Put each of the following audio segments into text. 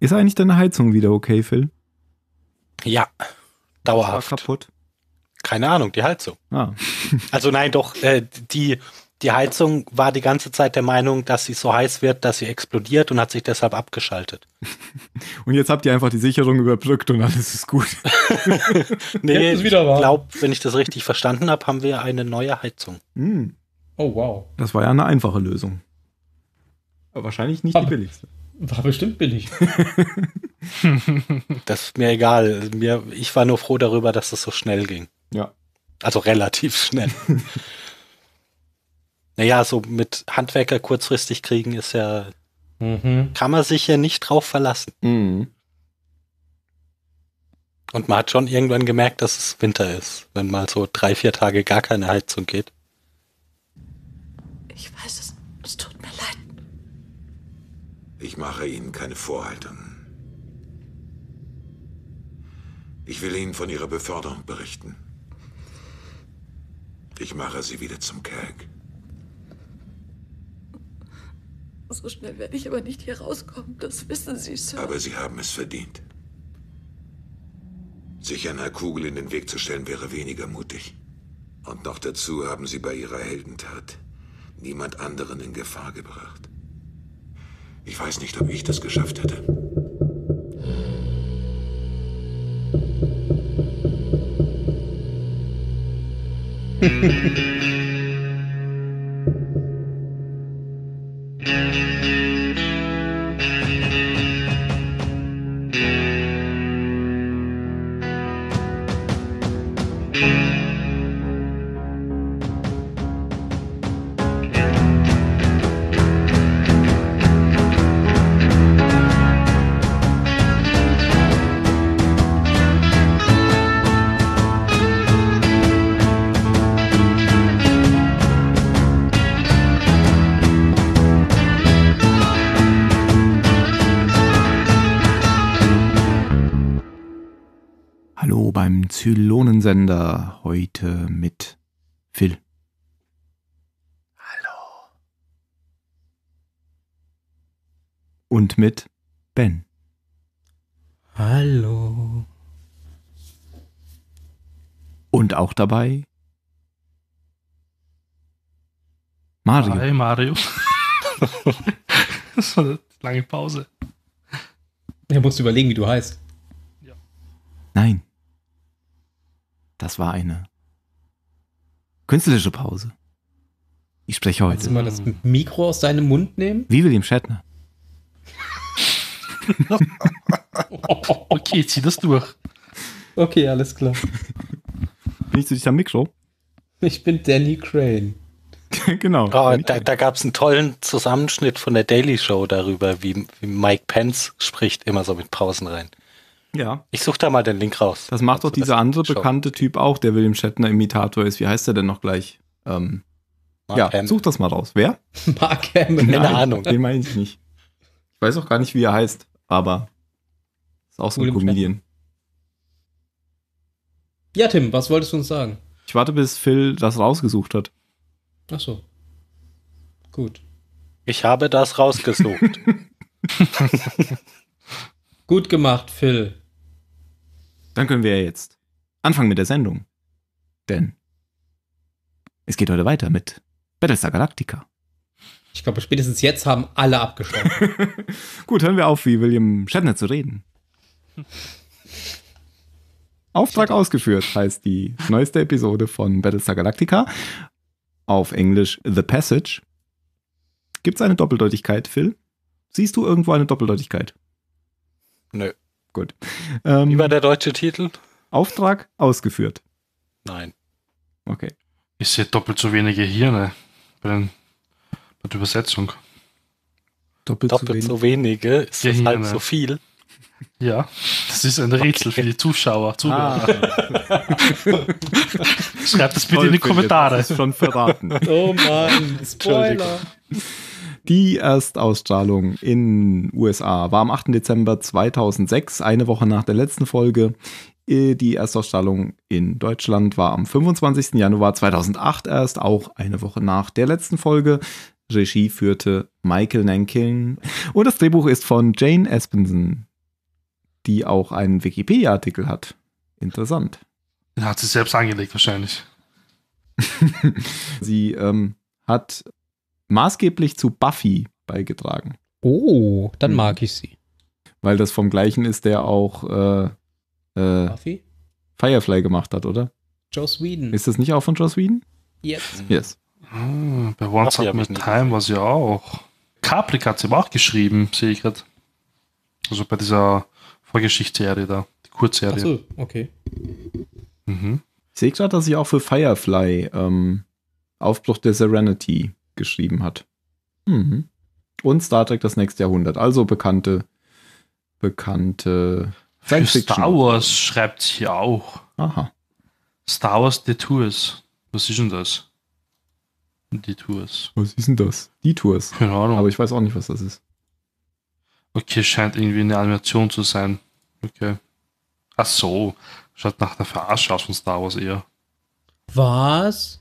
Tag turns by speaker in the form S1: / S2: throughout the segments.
S1: Ist eigentlich deine Heizung wieder okay, Phil?
S2: Ja, dauerhaft. War kaputt? Keine Ahnung, die Heizung. Ah. also nein, doch, äh, die, die Heizung war die ganze Zeit der Meinung, dass sie so heiß wird, dass sie explodiert und hat sich deshalb abgeschaltet.
S1: und jetzt habt ihr einfach die Sicherung überbrückt und alles ist gut.
S2: nee, ist ich glaube, wenn ich das richtig verstanden habe, haben wir eine neue Heizung. Mm. Oh wow.
S1: Das war ja eine einfache Lösung.
S2: Aber wahrscheinlich nicht Aber. die billigste.
S3: War bestimmt billig.
S2: das ist mir egal. Also mir, ich war nur froh darüber, dass es das so schnell ging. Ja. Also relativ schnell. naja, so mit Handwerker kurzfristig kriegen ist ja. Mhm. Kann man sich ja nicht drauf verlassen. Mhm. Und man hat schon irgendwann gemerkt, dass es Winter ist, wenn mal so drei, vier Tage gar keine Heizung geht.
S3: Ich weiß es
S1: ich mache Ihnen keine Vorhaltungen.
S2: Ich will Ihnen von Ihrer Beförderung berichten. Ich mache Sie wieder zum Kerk. So schnell werde ich aber nicht hier rauskommen, das wissen Sie, Sir. Aber Sie haben es verdient. Sich einer Kugel in den Weg zu stellen, wäre weniger mutig. Und noch dazu haben Sie bei Ihrer Heldentat niemand anderen in Gefahr gebracht. Ich weiß nicht, ob ich das geschafft
S1: hätte. Hm. beim Zylonensender. Heute mit Phil. Hallo. Und mit Ben. Hallo. Und auch dabei Mario. Hi
S4: Mario. das war eine lange Pause. Er muss überlegen, wie du heißt. Ja.
S1: Nein. Das war eine künstlerische Pause. Ich spreche heute. Kannst du mal das
S3: Mikro aus deinem Mund nehmen?
S1: Wie William Shatner.
S3: okay, zieh das durch. Okay, alles klar.
S1: Bin ich zu diesem Mikro? Ich bin Danny Crane. genau. Oh, da,
S2: da gab es einen tollen Zusammenschnitt von der Daily Show darüber, wie, wie Mike Pence spricht immer so mit Pausen rein. Ja. Ich suche da mal den Link raus. Das macht doch also dieser andere Show. bekannte
S1: Typ auch, der William Shatner-Imitator ist. Wie heißt der denn noch gleich? Ähm, ja, Hammond. such das mal raus. Wer? Mark Hammond. Keine Ahnung. Den meine ich nicht. Ich weiß auch gar nicht, wie er heißt, aber ist auch so William ein Comedian. Shatner.
S3: Ja, Tim, was wolltest du uns sagen? Ich warte, bis Phil das rausgesucht hat. Ach so. Gut.
S2: Ich habe das rausgesucht.
S1: Gut gemacht, Phil. Dann können wir jetzt anfangen mit der Sendung. Denn es geht heute weiter mit Battlestar Galactica.
S3: Ich glaube, spätestens jetzt haben alle abgeschlossen.
S1: Gut, hören wir auf, wie William Shatner zu reden. Auftrag ausgeführt heißt die neueste Episode von Battlestar Galactica. Auf Englisch The Passage. Gibt es eine Doppeldeutigkeit, Phil? Siehst du irgendwo eine Doppeldeutigkeit? Nö. Gut. Ähm, Wie war ähm, der deutsche Titel? Auftrag ausgeführt.
S2: Nein.
S4: Okay. Ich sehe doppelt so wenige Hirne bei, den, bei der Übersetzung. Doppelt, doppelt so, wenig. so, wenige ist ja, halb ne? so viel. Ja, das ist ein Rätsel okay. für die Zuschauer. Ah. Schreibt das bitte Voll in die Kommentare. Das ist schon verraten.
S3: Oh Mann, Spoiler.
S1: Die Erstausstrahlung in USA war am 8. Dezember 2006, eine Woche nach der letzten Folge. Äh, die Erstausstrahlung in Deutschland war am 25. Januar 2008 erst, auch eine Woche nach der letzten Folge. Regie führte Michael Nankin und das Drehbuch ist von Jane Espenson, die auch einen Wikipedia-Artikel hat. Interessant. Hat
S4: sie selbst angelegt wahrscheinlich.
S1: sie ähm, hat maßgeblich zu Buffy beigetragen.
S3: Oh, dann mhm. mag ich sie.
S1: Weil das vom gleichen ist, der auch äh, äh, Buffy? Firefly gemacht hat, oder?
S3: Joe Sweden.
S4: Ist das nicht auch von Joe
S3: Sweden? Yep. Mhm.
S4: Yes. Ah, bei Once Upon a Time war sie ja auch. Capric hat sie aber auch geschrieben, sehe ich gerade. Also bei dieser Vorgeschichtsserie da, die Kurzserie. Achso, okay. Mhm.
S1: Ich sehe gerade, dass sie auch für Firefly ähm, Aufbruch der Serenity geschrieben hat. Mhm. Und Star Trek das nächste Jahrhundert. Also bekannte, bekannte Für Star
S4: Wars schreibt sie auch. Aha. Star Wars Tours. Was ist denn das? Die Tours. Was ist denn das? Detours. Keine Ahnung. Aber ich weiß auch nicht, was das ist. Okay, scheint irgendwie eine Animation zu sein. Okay. Ach so. Schaut nach der Verarsche aus von Star Wars eher.
S1: Was?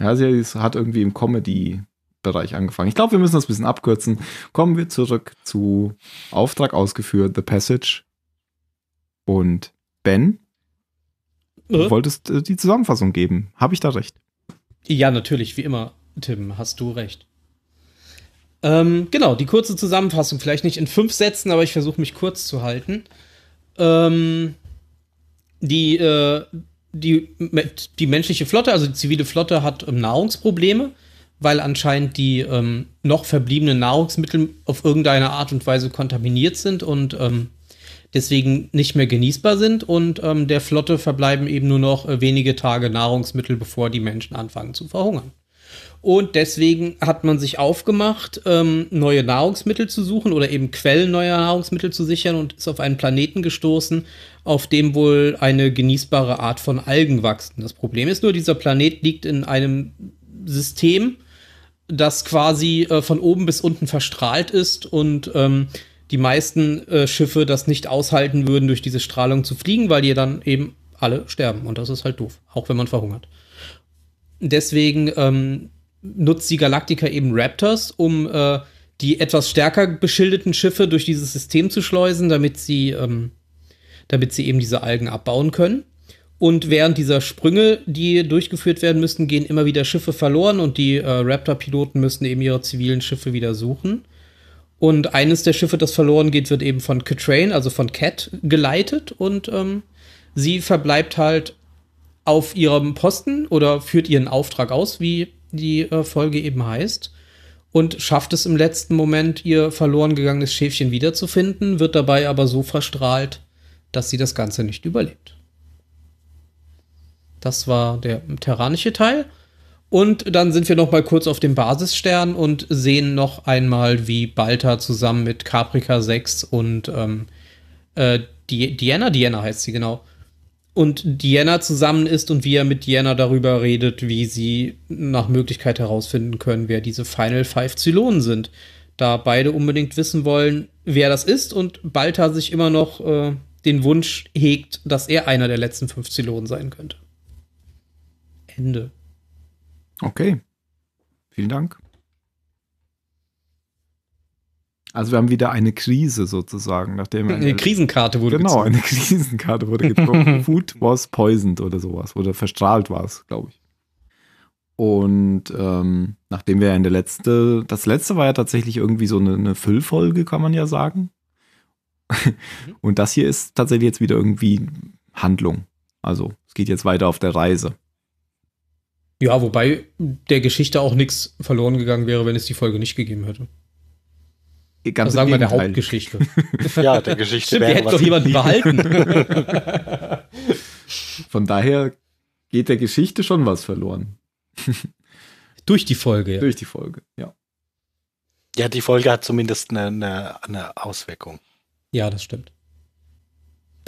S1: Ja, sie hat irgendwie im Comedy Bereich angefangen. Ich glaube, wir müssen das ein bisschen abkürzen. Kommen wir zurück zu Auftrag ausgeführt, The Passage. Und Ben, äh? du wolltest äh, die Zusammenfassung geben. Habe ich da recht?
S3: Ja, natürlich, wie immer, Tim, hast du recht. Ähm, genau, die kurze Zusammenfassung, vielleicht nicht in fünf Sätzen, aber ich versuche mich kurz zu halten. Ähm, die, äh, die, die menschliche Flotte, also die zivile Flotte, hat ähm, Nahrungsprobleme weil anscheinend die ähm, noch verbliebenen Nahrungsmittel auf irgendeine Art und Weise kontaminiert sind und ähm, deswegen nicht mehr genießbar sind. Und ähm, der Flotte verbleiben eben nur noch äh, wenige Tage Nahrungsmittel, bevor die Menschen anfangen zu verhungern. Und deswegen hat man sich aufgemacht, ähm, neue Nahrungsmittel zu suchen oder eben Quellen neuer Nahrungsmittel zu sichern und ist auf einen Planeten gestoßen, auf dem wohl eine genießbare Art von Algen wachsen. Das Problem ist nur, dieser Planet liegt in einem System, das quasi äh, von oben bis unten verstrahlt ist und ähm, die meisten äh, Schiffe das nicht aushalten würden, durch diese Strahlung zu fliegen, weil die dann eben alle sterben. Und das ist halt doof, auch wenn man verhungert. Deswegen ähm, nutzt die Galaktika eben Raptors, um äh, die etwas stärker beschildeten Schiffe durch dieses System zu schleusen, damit sie, ähm, damit sie eben diese Algen abbauen können. Und während dieser Sprünge, die durchgeführt werden müssen, gehen immer wieder Schiffe verloren und die äh, Raptor-Piloten müssen eben ihre zivilen Schiffe wieder suchen. Und eines der Schiffe, das verloren geht, wird eben von Catrain, also von Cat, geleitet und ähm, sie verbleibt halt auf ihrem Posten oder führt ihren Auftrag aus, wie die äh, Folge eben heißt, und schafft es im letzten Moment, ihr verloren gegangenes Schäfchen wiederzufinden, wird dabei aber so verstrahlt, dass sie das Ganze nicht überlebt. Das war der terranische Teil. Und dann sind wir noch mal kurz auf dem Basisstern und sehen noch einmal, wie Balta zusammen mit Caprica 6 und ähm, äh, Diana, Diana heißt sie genau, und Diana zusammen ist und wie er mit Diana darüber redet, wie sie nach Möglichkeit herausfinden können, wer diese Final Five Zylonen sind. Da beide unbedingt wissen wollen, wer das ist und Balta sich immer noch äh, den Wunsch hegt, dass er einer der letzten fünf Zylonen sein könnte. Ende.
S1: Okay. Vielen Dank. Also wir haben wieder eine Krise sozusagen, nachdem eine, eine Krisenkarte wurde genau gezogen. eine
S3: Krisenkarte wurde getroffen.
S1: Food was poisoned oder sowas oder verstrahlt war es, glaube ich. Und ähm, nachdem wir ja in der letzte, das letzte war ja tatsächlich irgendwie so eine, eine Füllfolge, kann man ja sagen. Und das hier ist tatsächlich jetzt wieder irgendwie Handlung. Also es geht jetzt weiter auf der Reise.
S3: Ja, wobei der Geschichte auch nichts verloren gegangen wäre, wenn es die Folge nicht gegeben hätte. Ganz also sagen wir der Hauptgeschichte. ja, der Geschichte. Stimmt, wir hätten doch jemanden behalten. Von daher
S1: geht der Geschichte schon was verloren. Durch die Folge, ja. Durch die Folge, ja.
S2: Ja, die Folge hat zumindest eine, eine, eine Auswirkung.
S3: Ja, das stimmt.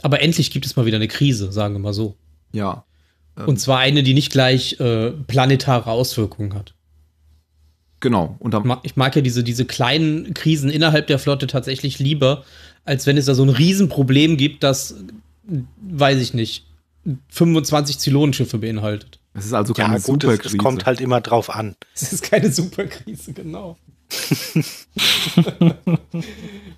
S3: Aber endlich gibt es mal wieder eine Krise, sagen wir mal so. Ja. Und zwar eine, die nicht gleich äh, planetare Auswirkungen hat. Genau. Und ich mag ja diese, diese kleinen Krisen innerhalb der Flotte tatsächlich lieber, als wenn es da so ein Riesenproblem gibt, das, weiß ich nicht, 25 Zylonenschiffe beinhaltet. Es ist also keine ja, gut, Superkrise.
S2: Es, es kommt halt immer drauf an.
S3: Es ist keine Superkrise, genau.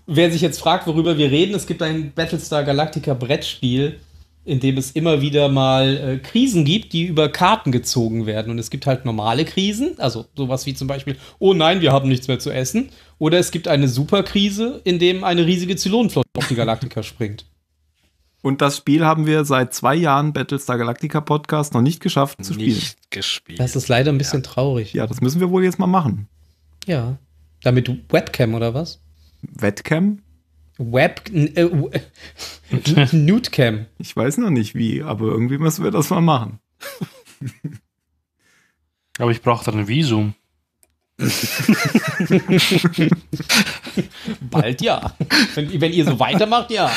S3: Wer sich jetzt fragt, worüber wir reden, es gibt ein Battlestar Galactica Brettspiel, in dem es immer wieder mal äh, Krisen gibt, die über Karten gezogen werden. Und es gibt halt normale Krisen, also sowas wie zum Beispiel, oh nein, wir haben nichts mehr zu essen. Oder es gibt eine Superkrise, in dem eine riesige Zylonenflotte auf die Galaktika springt. Und das Spiel haben wir seit zwei Jahren Battlestar Galactica Podcast
S1: noch nicht geschafft zu spielen. Nicht gespielt. Das ist leider ein bisschen ja. traurig. Ja, das müssen wir wohl jetzt mal machen. Ja. Damit du Webcam oder was? Webcam? Web. Äh, Nudecam. Ich weiß noch nicht wie, aber irgendwie müssen wir das mal machen.
S4: aber ich brauche dann ein Visum. Bald
S3: ja. Wenn, wenn, ihr so weitermacht, ja.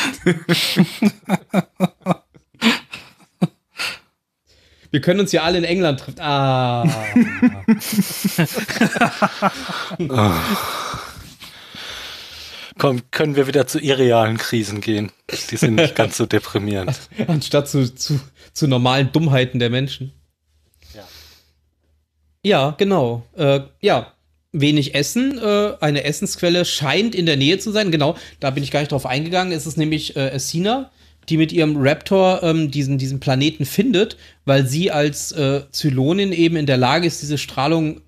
S3: Wir können uns ja alle in England treffen. Ah
S2: kommen, können wir wieder zu irrealen Krisen gehen. Die sind nicht ganz so deprimierend.
S3: Anstatt zu, zu, zu normalen Dummheiten der Menschen. Ja, ja genau. Äh, ja, wenig Essen, äh, eine Essensquelle scheint in der Nähe zu sein. Genau, da bin ich gar nicht drauf eingegangen. Es ist nämlich äh, Essina, die mit ihrem Raptor ähm, diesen, diesen Planeten findet, weil sie als äh, Zylonin eben in der Lage ist, diese Strahlung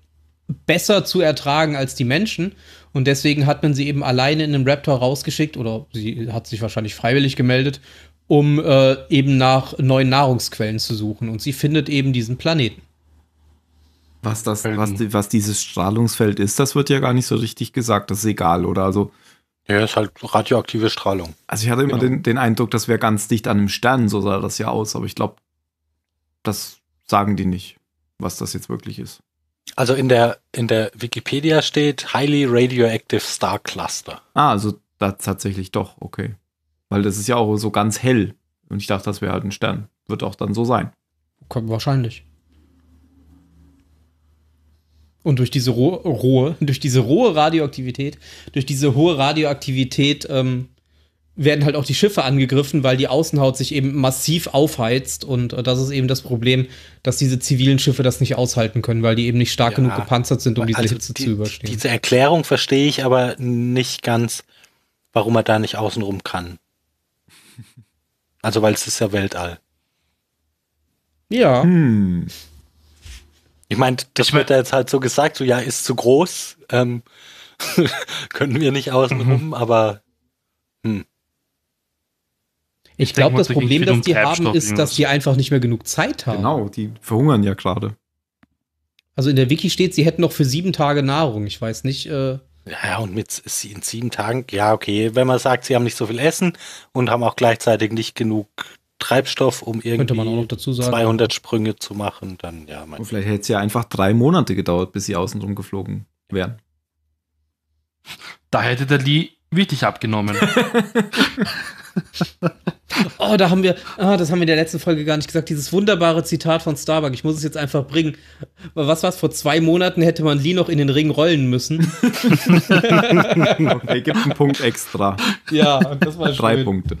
S3: besser zu ertragen als die Menschen. Und deswegen hat man sie eben alleine in einem Raptor rausgeschickt oder sie hat sich wahrscheinlich freiwillig gemeldet, um äh, eben nach neuen Nahrungsquellen zu suchen. Und sie findet eben diesen Planeten.
S1: Was das, was, was dieses Strahlungsfeld ist, das wird ja gar nicht so richtig gesagt. Das ist egal, oder? Also
S2: ja, ist halt radioaktive Strahlung.
S1: Also ich hatte immer genau. den, den, Eindruck, das wäre ganz dicht an einem Stern, so sah das ja aus, aber ich glaube, das sagen die nicht, was das jetzt wirklich ist.
S2: Also in der, in der Wikipedia
S1: steht Highly Radioactive Star Cluster. Ah, also da tatsächlich doch, okay. Weil das ist ja auch so ganz hell. Und ich dachte, das wäre halt ein Stern. Wird auch dann so sein.
S3: wahrscheinlich. Und durch diese rohe, durch diese rohe Radioaktivität, durch diese hohe Radioaktivität ähm, werden halt auch die Schiffe angegriffen, weil die Außenhaut sich eben massiv aufheizt. Und äh, das ist eben das Problem, dass diese zivilen Schiffe das nicht aushalten können, weil die eben nicht stark ja, genug gepanzert sind, um diese also Hitze die, zu überstehen. Diese
S2: Erklärung verstehe ich aber nicht ganz, warum er da nicht außenrum kann. Also, weil es ist ja Weltall. Ja. Hm. Ich meine, das ich mein, wird da jetzt halt so gesagt, so ja, ist zu groß, ähm, können wir nicht außenrum, mhm. aber hm.
S3: Ich glaube, das Problem, das die haben, ist, dass die einfach nicht mehr genug Zeit haben. Genau, die verhungern ja gerade. Also in der Wiki steht, sie hätten noch für sieben Tage Nahrung. Ich weiß nicht. Äh ja, und mit in sieben Tagen,
S2: ja, okay, wenn man sagt, sie haben
S3: nicht so viel Essen
S2: und haben auch gleichzeitig nicht genug Treibstoff, um irgendwie 200
S1: Sprünge zu machen, dann ja. Mein und vielleicht hätte es ja einfach drei Monate gedauert, bis sie außenrum geflogen wären.
S4: Da hätte der Lee wirklich abgenommen.
S3: oh, da haben wir, ah, das haben wir in der letzten Folge gar nicht gesagt, dieses wunderbare Zitat von Starbuck. Ich muss es jetzt einfach bringen. Was war's? Vor zwei Monaten hätte man Lee noch in den Ring rollen müssen.
S4: okay, gibt einen Punkt extra. Ja, und das war schon. Drei Punkte.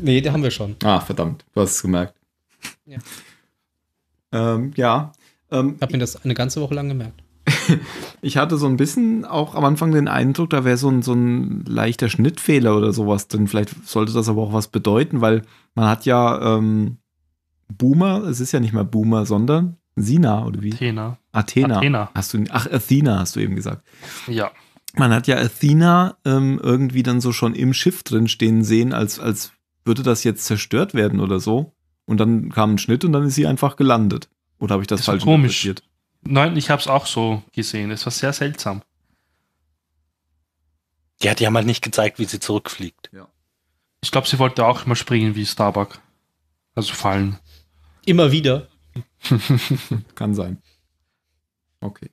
S4: Nee, da haben wir schon.
S1: Ah, verdammt, du hast es gemerkt. Ja. Ähm, ja. Ähm, ich habe mir das eine ganze Woche lang gemerkt. ich hatte so ein bisschen auch am Anfang den Eindruck, da wäre so ein, so ein leichter Schnittfehler oder sowas drin. Vielleicht sollte das aber auch was bedeuten, weil man hat ja ähm, Boomer, es ist ja nicht mehr Boomer, sondern Sina oder wie? Athena. Athena. Athena. Hast du, ach, Athena hast du eben gesagt. Ja. Man hat ja Athena ähm, irgendwie dann so schon im Schiff drin stehen sehen, als, als würde das jetzt zerstört werden oder so. Und dann kam ein Schnitt und dann ist sie einfach gelandet. Oder habe ich das, das
S4: falsch komisch. interpretiert? Nein, ich habe es auch so gesehen. Es war sehr seltsam.
S2: Ja, die haben halt nicht gezeigt, wie sie zurückfliegt. Ja.
S4: Ich glaube, sie wollte auch immer springen wie Starbuck. Also fallen. Immer wieder.
S1: Kann sein.
S4: Okay.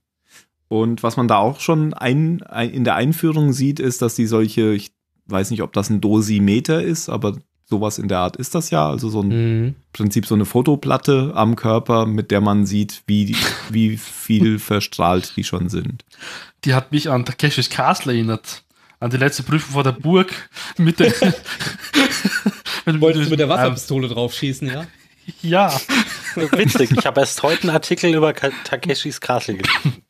S4: Und was man da
S1: auch schon ein, ein, in der Einführung sieht, ist, dass die solche, ich weiß nicht, ob das ein Dosimeter ist, aber sowas in der Art ist das ja. Also so ein mhm. Prinzip so eine Fotoplatte am Körper, mit der man sieht, wie, wie viel verstrahlt die schon sind.
S4: Die hat mich an Takeshis Castle erinnert. An die letzte Prüfung vor der Burg mit der. mit,
S3: Wolltest du mit der Wasserpistole ähm,
S4: draufschießen, ja?
S3: Ja.
S2: Witzig, ich habe erst heute einen Artikel über Takeshis Castle gelesen.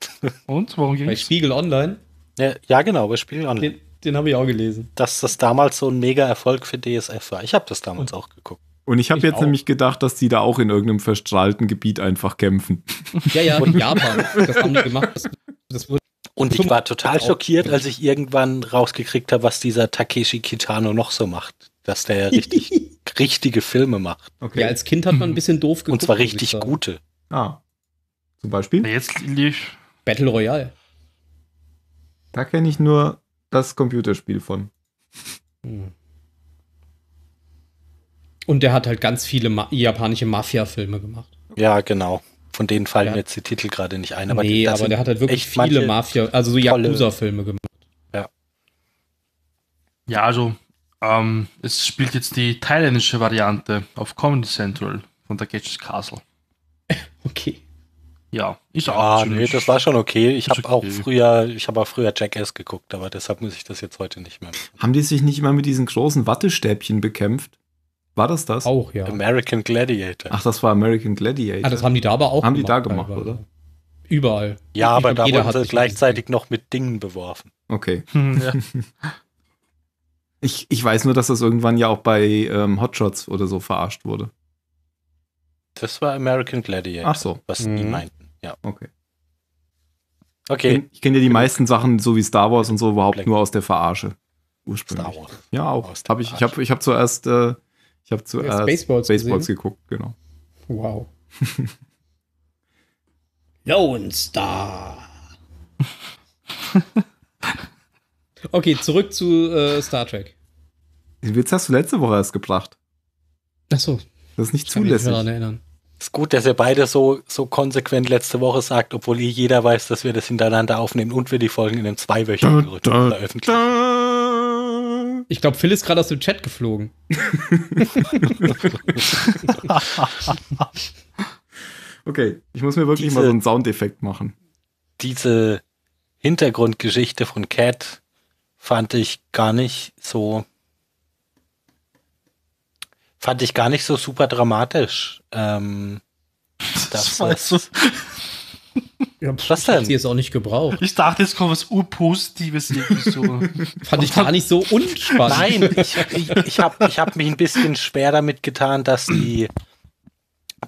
S2: Und? Warum ging Bei Spiegel Online? Ja, ja, genau, bei Spiegel Online. Den, den habe ich auch gelesen. Dass das damals so ein mega Erfolg für DSF war. Ich habe das damals und, auch geguckt.
S1: Und ich habe jetzt auch. nämlich gedacht, dass die da auch in irgendeinem verstrahlten Gebiet einfach kämpfen.
S2: Ja, ja, in Japan. Das haben die gemacht. Das, das wurde und ich war total schockiert, als ich irgendwann rausgekriegt habe, was dieser Takeshi Kitano noch so
S3: macht. Dass der richtig richtige Filme macht. Okay. Ja, als Kind hat man ein bisschen doof geguckt. Und zwar richtig gute. Ah. Zum Beispiel? Jetzt lief Battle Royale. Da kenne ich nur das Computerspiel von. Hm. Und der hat halt ganz viele Ma japanische Mafia-Filme gemacht.
S2: Ja, genau. Von denen fallen ja. jetzt die Titel gerade nicht ein. Aber nee, aber der hat halt wirklich viele
S4: Mafia, also so Yakuza-Filme gemacht. Ja. Ja, also ähm, es spielt jetzt die thailändische Variante auf Comedy Central von der Gage's Castle.
S1: okay.
S2: Ja, ich ja, auch. Nee, das war schon okay. Ich habe okay. auch früher, ich habe auch früher Jackass geguckt, aber deshalb muss ich das jetzt heute nicht mehr. Machen.
S1: Haben die sich nicht immer mit diesen großen Wattestäbchen bekämpft? War das das? Auch, ja.
S2: American Gladiator. Ach,
S1: das war American Gladiator. Ah, das haben die da aber auch haben gemacht. Haben die da gemacht, oder?
S2: Überall. Ja, ich aber glaub, da wurde sie gleichzeitig noch mit Dingen beworfen.
S1: Okay. Hm, ja. ich, ich weiß nur, dass das irgendwann ja auch bei ähm, Hotshots oder so verarscht wurde.
S2: Das war American Gladiator. Ach so. Was mhm. die meinten. Ja. Okay. Okay.
S1: Ich kenne ja die genau. meisten Sachen, so wie Star Wars und so, überhaupt Black. nur aus der Verarsche. Ursprünglich. Star Wars. Ja, auch. Hab ich ich habe ich hab zuerst, äh, ich hab zuerst ja, Spaceballs, geguckt, genau.
S3: Wow. Lone Star. okay, zurück zu äh, Star Trek.
S1: Den Witz hast du letzte Woche erst gebracht. Ach so. Das ist nicht ich zulässig. Kann mich
S3: daran erinnern ist gut,
S2: dass ihr beide so, so konsequent letzte Woche sagt, obwohl ihr jeder weiß, dass wir das hintereinander aufnehmen und wir
S3: die Folgen in einem zweiwöchigen Rhythmus veröffentlichen. Ich glaube, Phil ist gerade aus dem Chat geflogen.
S1: okay, ich muss mir wirklich diese, mal so einen Soundeffekt machen. Diese
S2: Hintergrundgeschichte von Cat fand ich gar nicht so fand ich gar nicht so super dramatisch. Ähm,
S3: das das ist, ja, was denn? Sie es auch nicht gebraucht.
S4: Ich dachte, jetzt kommt was Urpositives irgendwie so.
S3: Fand ich gar nicht so unspannend. Nein, ich, ich,
S2: ich habe ich hab mich ein bisschen schwer damit getan, dass die,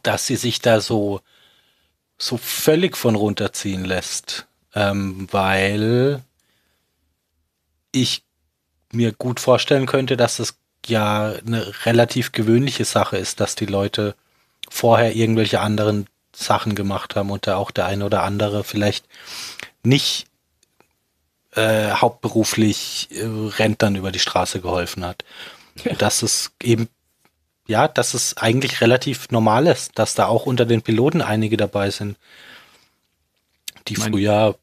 S2: dass sie sich da so, so völlig von runterziehen lässt. Ähm, weil ich mir gut vorstellen könnte, dass das ja eine relativ gewöhnliche Sache ist, dass die Leute vorher irgendwelche anderen Sachen gemacht haben und da auch der eine oder andere vielleicht nicht äh, hauptberuflich äh, Rentnern über die Straße geholfen hat. Ja. Dass es eben, ja, dass es eigentlich relativ normal ist, dass da auch unter den Piloten einige dabei sind, die mein früher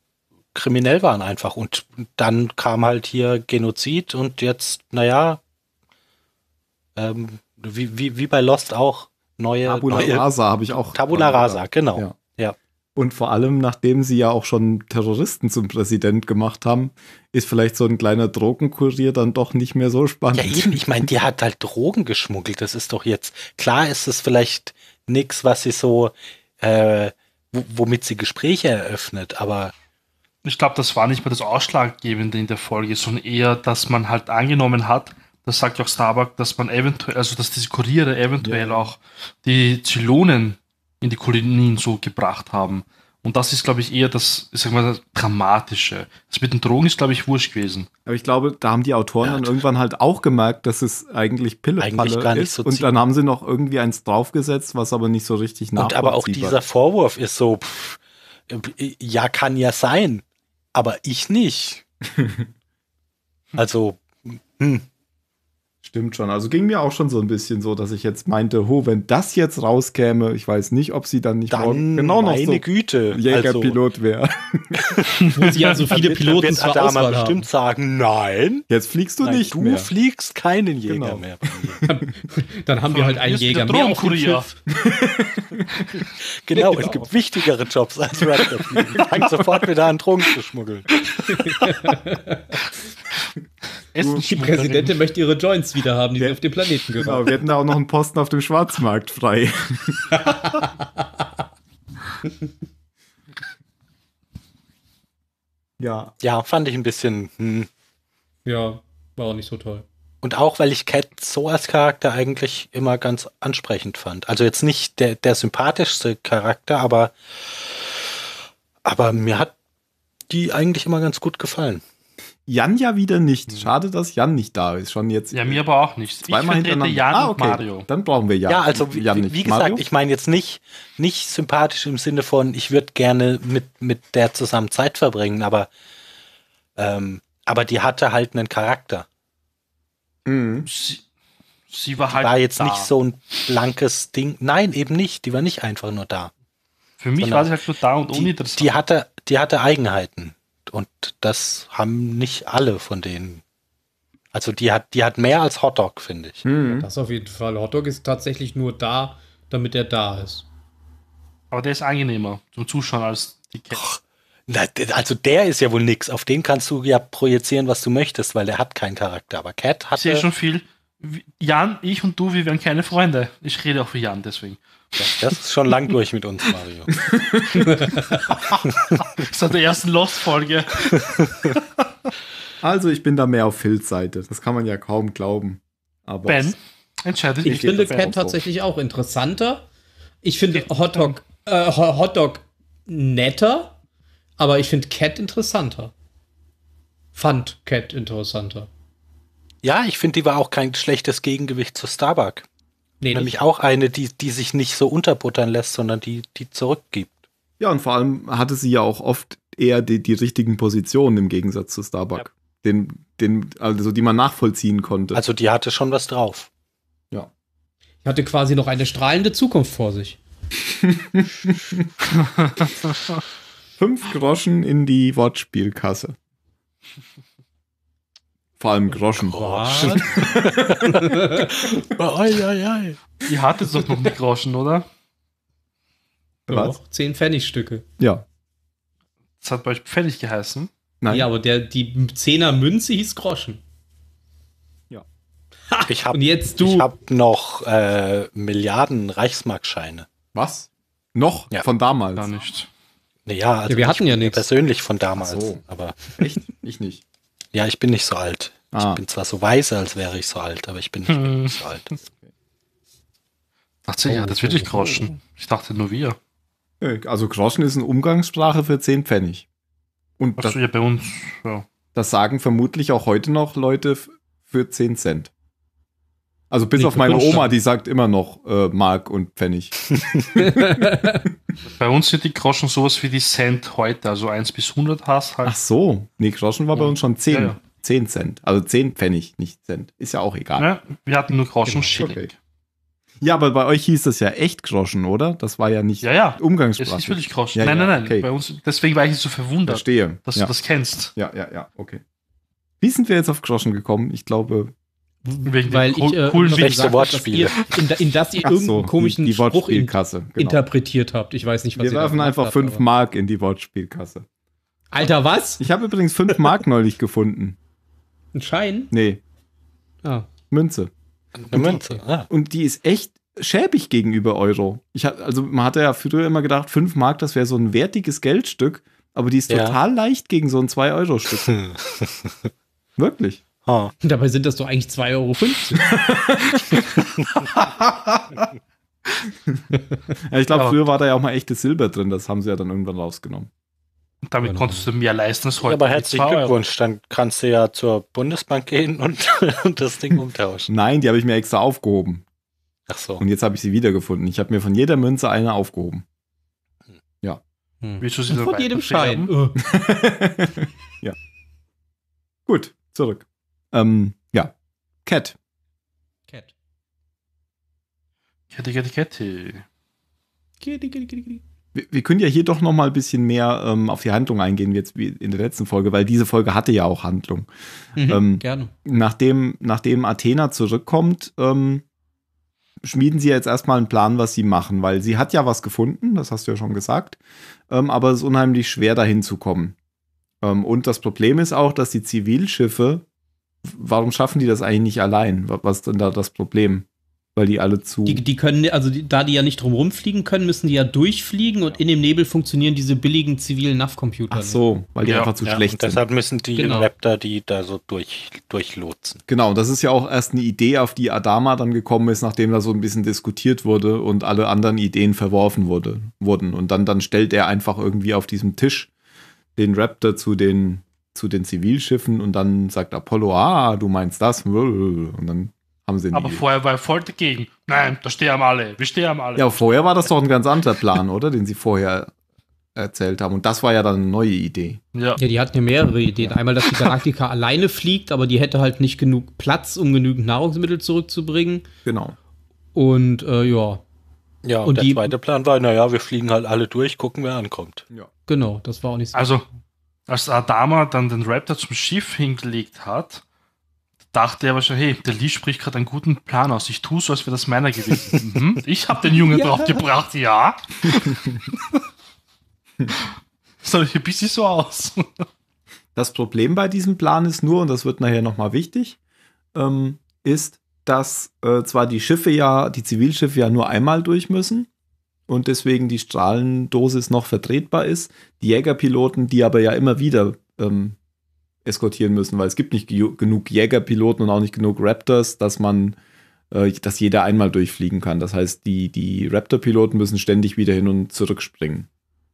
S2: kriminell waren einfach. Und dann kam halt hier Genozid und jetzt, naja, ähm, wie, wie, wie bei Lost auch neue. Tabula neue, Rasa habe ich auch. Tabula Rasa, genau.
S1: Ja. ja. Und vor allem, nachdem sie ja auch schon Terroristen zum Präsident gemacht haben, ist vielleicht so ein kleiner Drogenkurier dann doch nicht mehr so spannend. Ja, eben, ich meine,
S2: die hat halt Drogen geschmuggelt. Das ist doch jetzt. Klar ist es vielleicht nichts, was sie so,
S4: äh, womit sie Gespräche eröffnet, aber. Ich glaube, das war nicht mehr das Ausschlaggebende in der Folge, sondern eher, dass man halt angenommen hat, das sagt ja auch Starbuck, dass man eventuell, also dass diese Kuriere eventuell ja. auch die Zylonen in die Kolonien so gebracht haben. Und das ist, glaube ich, eher das, ich sag mal, das Dramatische. Das mit den Drogen ist, glaube ich, wurscht gewesen. Aber ich glaube, da haben die Autoren ja, dann irgendwann halt auch gemerkt, dass es
S1: eigentlich Pillepalle ist. So und dann haben sie noch irgendwie eins draufgesetzt, was aber nicht so richtig nachvollziehbar ist. aber auch dieser Vorwurf ist so, pff, ja, kann ja sein, aber ich nicht. also, hm. Stimmt schon. Also ging mir auch schon so ein bisschen so, dass ich jetzt meinte, ho, wenn das jetzt rauskäme, ich weiß nicht, ob sie dann nicht dann morgen genau noch so Güte. Jägerpilot also. wäre. Wo sie ja so viele
S2: Piloten wird, zur Adama Auswahl bestimmt haben. sagen, nein. Jetzt fliegst du nein, nicht du mehr. Du fliegst keinen Jäger genau. mehr.
S3: dann, haben wir halt einen Jäger mehr auf dem Schiff.
S2: genau, genau, es gibt genau. wichtigere Jobs als Raptor fliegen. Fang sofort wieder an, Drogen zu schmuggeln.
S3: Essen die Präsidentin möchte
S1: ihre Joints wieder haben, die wir, sie auf dem Planeten geraubt. Genau, wir hätten da auch noch einen Posten auf dem Schwarzmarkt frei. ja.
S2: Ja, fand ich ein bisschen. Hm.
S3: Ja, war auch nicht so toll. Und auch, weil ich Cat
S2: so als Charakter eigentlich immer ganz ansprechend fand. Also jetzt nicht der, der sympathischste
S1: Charakter, aber, aber mir hat die eigentlich immer ganz gut gefallen. Jan ja wieder nicht. Hm. Schade, dass Jan nicht da ist. Schon jetzt.
S4: Ja, mir aber auch nicht. Zweimal ich vertrete Jan ah, okay. Mario.
S1: Dann brauchen wir Jan. Ja, also wie, Jan wie gesagt, Mario? ich meine jetzt nicht,
S2: nicht sympathisch im Sinne von, ich würde gerne mit, mit der zusammen Zeit verbringen, aber, ähm, aber die hatte halt einen Charakter. Mhm. Sie,
S4: sie, war halt. war jetzt da. nicht so
S2: ein blankes Ding. Nein, eben nicht. Die war nicht einfach nur da. Für mich Sondern war sie halt nur da und die, uninteressant. Die hatte, die hatte Eigenheiten. Und das haben nicht alle von denen. Also die hat, die hat mehr als Hotdog,
S3: finde ich. Mhm. Das auf jeden Fall. Hotdog ist tatsächlich nur da, damit er da ist.
S4: Aber der ist angenehmer zum Zuschauen als
S3: die Kette. Och,
S2: na, also der ist ja wohl nix. Auf den kannst du ja projizieren, was du möchtest, weil der hat keinen Charakter. Aber Cat hat. Ich sehe schon
S4: viel. Jan, ich und du, wir wären keine Freunde. Ich rede auch für Jan deswegen.
S2: Das ist schon lang durch mit uns, Mario.
S4: das ist hat der ersten Lost-Folge.
S1: also, ich bin da mehr auf Phils Seite. Das kann man ja kaum glauben.
S4: Aber ben, entscheidet Ich finde Cat tatsächlich
S3: auch interessanter. Ich finde Hotdog, äh, Hotdog netter, aber ich finde Cat interessanter. Fand Cat interessanter. Ja, ich finde, die war auch kein schlechtes
S2: Gegengewicht zu Starbuck. Nee, Nämlich nicht. auch eine, die, die sich nicht so unterbuttern lässt, sondern die,
S1: die zurückgibt. Ja, und vor allem hatte sie ja auch oft eher die, die richtigen Positionen im Gegensatz zu Starbuck. Ja. Den, den, also die man nachvollziehen konnte. Also die hatte schon was
S3: drauf. Ja. Die hatte quasi noch eine strahlende Zukunft vor sich.
S1: Fünf Groschen in die Wortspielkasse.
S4: Vor allem Groschen. Groschen. ei, ei, ei. Ihr hattet doch noch nicht Groschen, oder? Was? Doch, 10 Pfennigstücke. Ja. Das hat bei euch Pfennig geheißen.
S3: Nein. Ja, aber der, die Zehner Münze hieß Groschen. Ja.
S1: Ha, ich
S2: hab, und jetzt du. Ich hab noch äh, Milliarden Reichsmarkscheine. Was? Noch? Ja. Von damals? Gar nicht. Naja, also ja, wir hatten ja nichts. Persönlich von damals. So. Aber Echt? Ich nicht. Ja, ich bin nicht so alt. Ah. Ich bin zwar so weiß, als wäre ich so alt, aber ich bin nicht,
S3: hm.
S4: so alt. Ach so, ja, oh, das wird ich groschen.
S1: Ich dachte nur wir. Äh, also groschen ist eine Umgangssprache für 10 Pfennig. Und das, ja, bei
S4: uns, ja.
S1: Das sagen vermutlich auch heute noch Leute für 10 Cent. Also bis nee, auf meine Oma, die sagt immer noch äh, Mark und Pfennig. Bei uns sind die Groschen sowas wie die Cent heute, also 1 bis 100 hast halt. Ach so, nee, Groschen war bei uns schon 10. Ja, ja. 10 Cent, also 10 Pfennig, nicht Cent. Ist ja auch egal. Ja,
S4: wir hatten nur Groschen genau. Okay.
S1: Ja, aber bei euch hieß das ja echt Groschen, oder? Das war ja nicht ja, ja. Umgangssprache. Es ist wirklich Groschen. Ja, nein, nein,
S4: nein, okay. Bei deswegen war ich so verwundert, Verstehe. dass du das kennst. Ja, ja, ja, okay.
S1: Wie sind wir jetzt auf Groschen gekommen? Ich glaube,
S3: Wegen weil ich äh, coolen rechte Wortspiele. In, in, das ihr irgendeinen so, komischen die, die Spruch in, genau.
S1: interpretiert
S3: habt. Ich weiß nicht, was Wir ihr werfen einfach 5
S1: Mark in die Wortspielkasse.
S3: Alter, was?
S1: Ich habe übrigens 5 Mark neulich gefunden. Ein Schein? Nee. Ah. Münze. Eine Münze, ah. Und die ist echt schäbig gegenüber Euro. Ich hab, also man hatte ja früher immer gedacht, 5 Mark, das wäre so ein wertiges Geldstück, aber die ist ja. total leicht gegen so ein 2 euro stück Wirklich. Ah.
S3: Dabei sind das doch eigentlich 2,50
S4: Euro. ja, ich glaube, früher
S1: war da ja auch mal echtes Silber drin. Das haben sie ja dann irgendwann rausgenommen.
S4: damit genau. konntest du mir leisten, es heute. Ja, aber
S2: herzlichen
S1: Glückwunsch, dann kannst du ja zur Bundesbank gehen und, das Ding umtauschen. Nein, die habe ich mir extra aufgehoben. Ach so. Und jetzt habe ich sie wiedergefunden. Ich habe mir von jeder Münze eine aufgehoben. Hm. Ja.
S4: Hm. Willst du sie von jedem Schein. Oh.
S1: ja. Gut, zurück. Ähm, ja, Cat. Cat. Kette, Kette, Kette.
S3: Kette, Kette, Kette.
S1: Wir, wir können ja hier doch noch mal ein bisschen mehr ähm, auf die Handlung eingehen, jetzt wie in der letzten Folge, weil diese Folge hatte ja auch Handlung. Mhm, ähm, gerne. Nachdem, nachdem Athena zurückkommt, ähm, schmieden sie jetzt erstmal einen Plan, was sie machen, weil sie hat ja was gefunden, das hast du ja schon gesagt, ähm, aber es ist unheimlich schwer, dahin zu kommen. Ähm, und das Problem ist auch, dass die Zivilschiffe warum schaffen die das eigentlich nicht allein? Was ist denn da das Problem? Weil die alle zu. Die,
S3: die können, also die, da die ja nicht drum fliegen können, müssen die ja durchfliegen und in dem Nebel funktionieren diese billigen zivilen NAV-Computer. Ach so, weil die ja, einfach zu ja, schlecht deshalb sind. Deshalb müssen die genau.
S1: Raptor die da so durch, durchlotsen. Genau, das ist ja auch erst eine Idee, auf die Adama dann gekommen ist, nachdem da so ein bisschen diskutiert wurde und alle anderen Ideen verworfen wurde, wurden. Und dann, dann stellt er einfach irgendwie auf diesem Tisch den Raptor zu den zu den Zivilschiffen und dann sagt Apollo, ah, du meinst das. Und dann haben sie. Aber
S4: vorher war er voll dagegen. Nein, da stehen wir alle. Wir sterben alle. Ja,
S1: vorher war das doch ein ganz anderer Plan, oder? Den sie vorher erzählt haben. Und das war ja dann eine neue Idee.
S4: Ja, ja die hatten
S3: ja mehrere Ideen. Einmal, dass die Galaktika alleine fliegt, aber die hätte halt nicht genug Platz, um genügend Nahrungsmittel zurückzubringen. Genau. Und äh, ja. Ja, und, der die, zweite Plan war, naja, wir
S2: fliegen halt alle durch, gucken, wer ankommt. Ja.
S4: Genau, das war auch nicht so. Also, als Adama dann den Raptor zum Schiff hingelegt hat, dachte er wahrscheinlich, hey, der Lee spricht gerade einen guten Plan aus. Ich tue so, als wäre das meiner gewesen. mhm, ich habe den Jungen ja. draufgebracht, ja. Solche bisschen so aus. das
S1: Problem bei diesem Plan ist nur, und das wird nachher nochmal wichtig, ähm, ist, dass äh, zwar die Schiffe ja, die Zivilschiffe ja nur einmal durch müssen, und deswegen die Strahlendosis noch vertretbar ist. Die Jägerpiloten, die aber ja immer wieder ähm, eskortieren müssen, weil es gibt nicht genug Jägerpiloten und auch nicht genug Raptors, dass man, äh, dass jeder einmal durchfliegen kann. Das heißt, die, die Raptor-Piloten müssen ständig wieder hin und zurückspringen.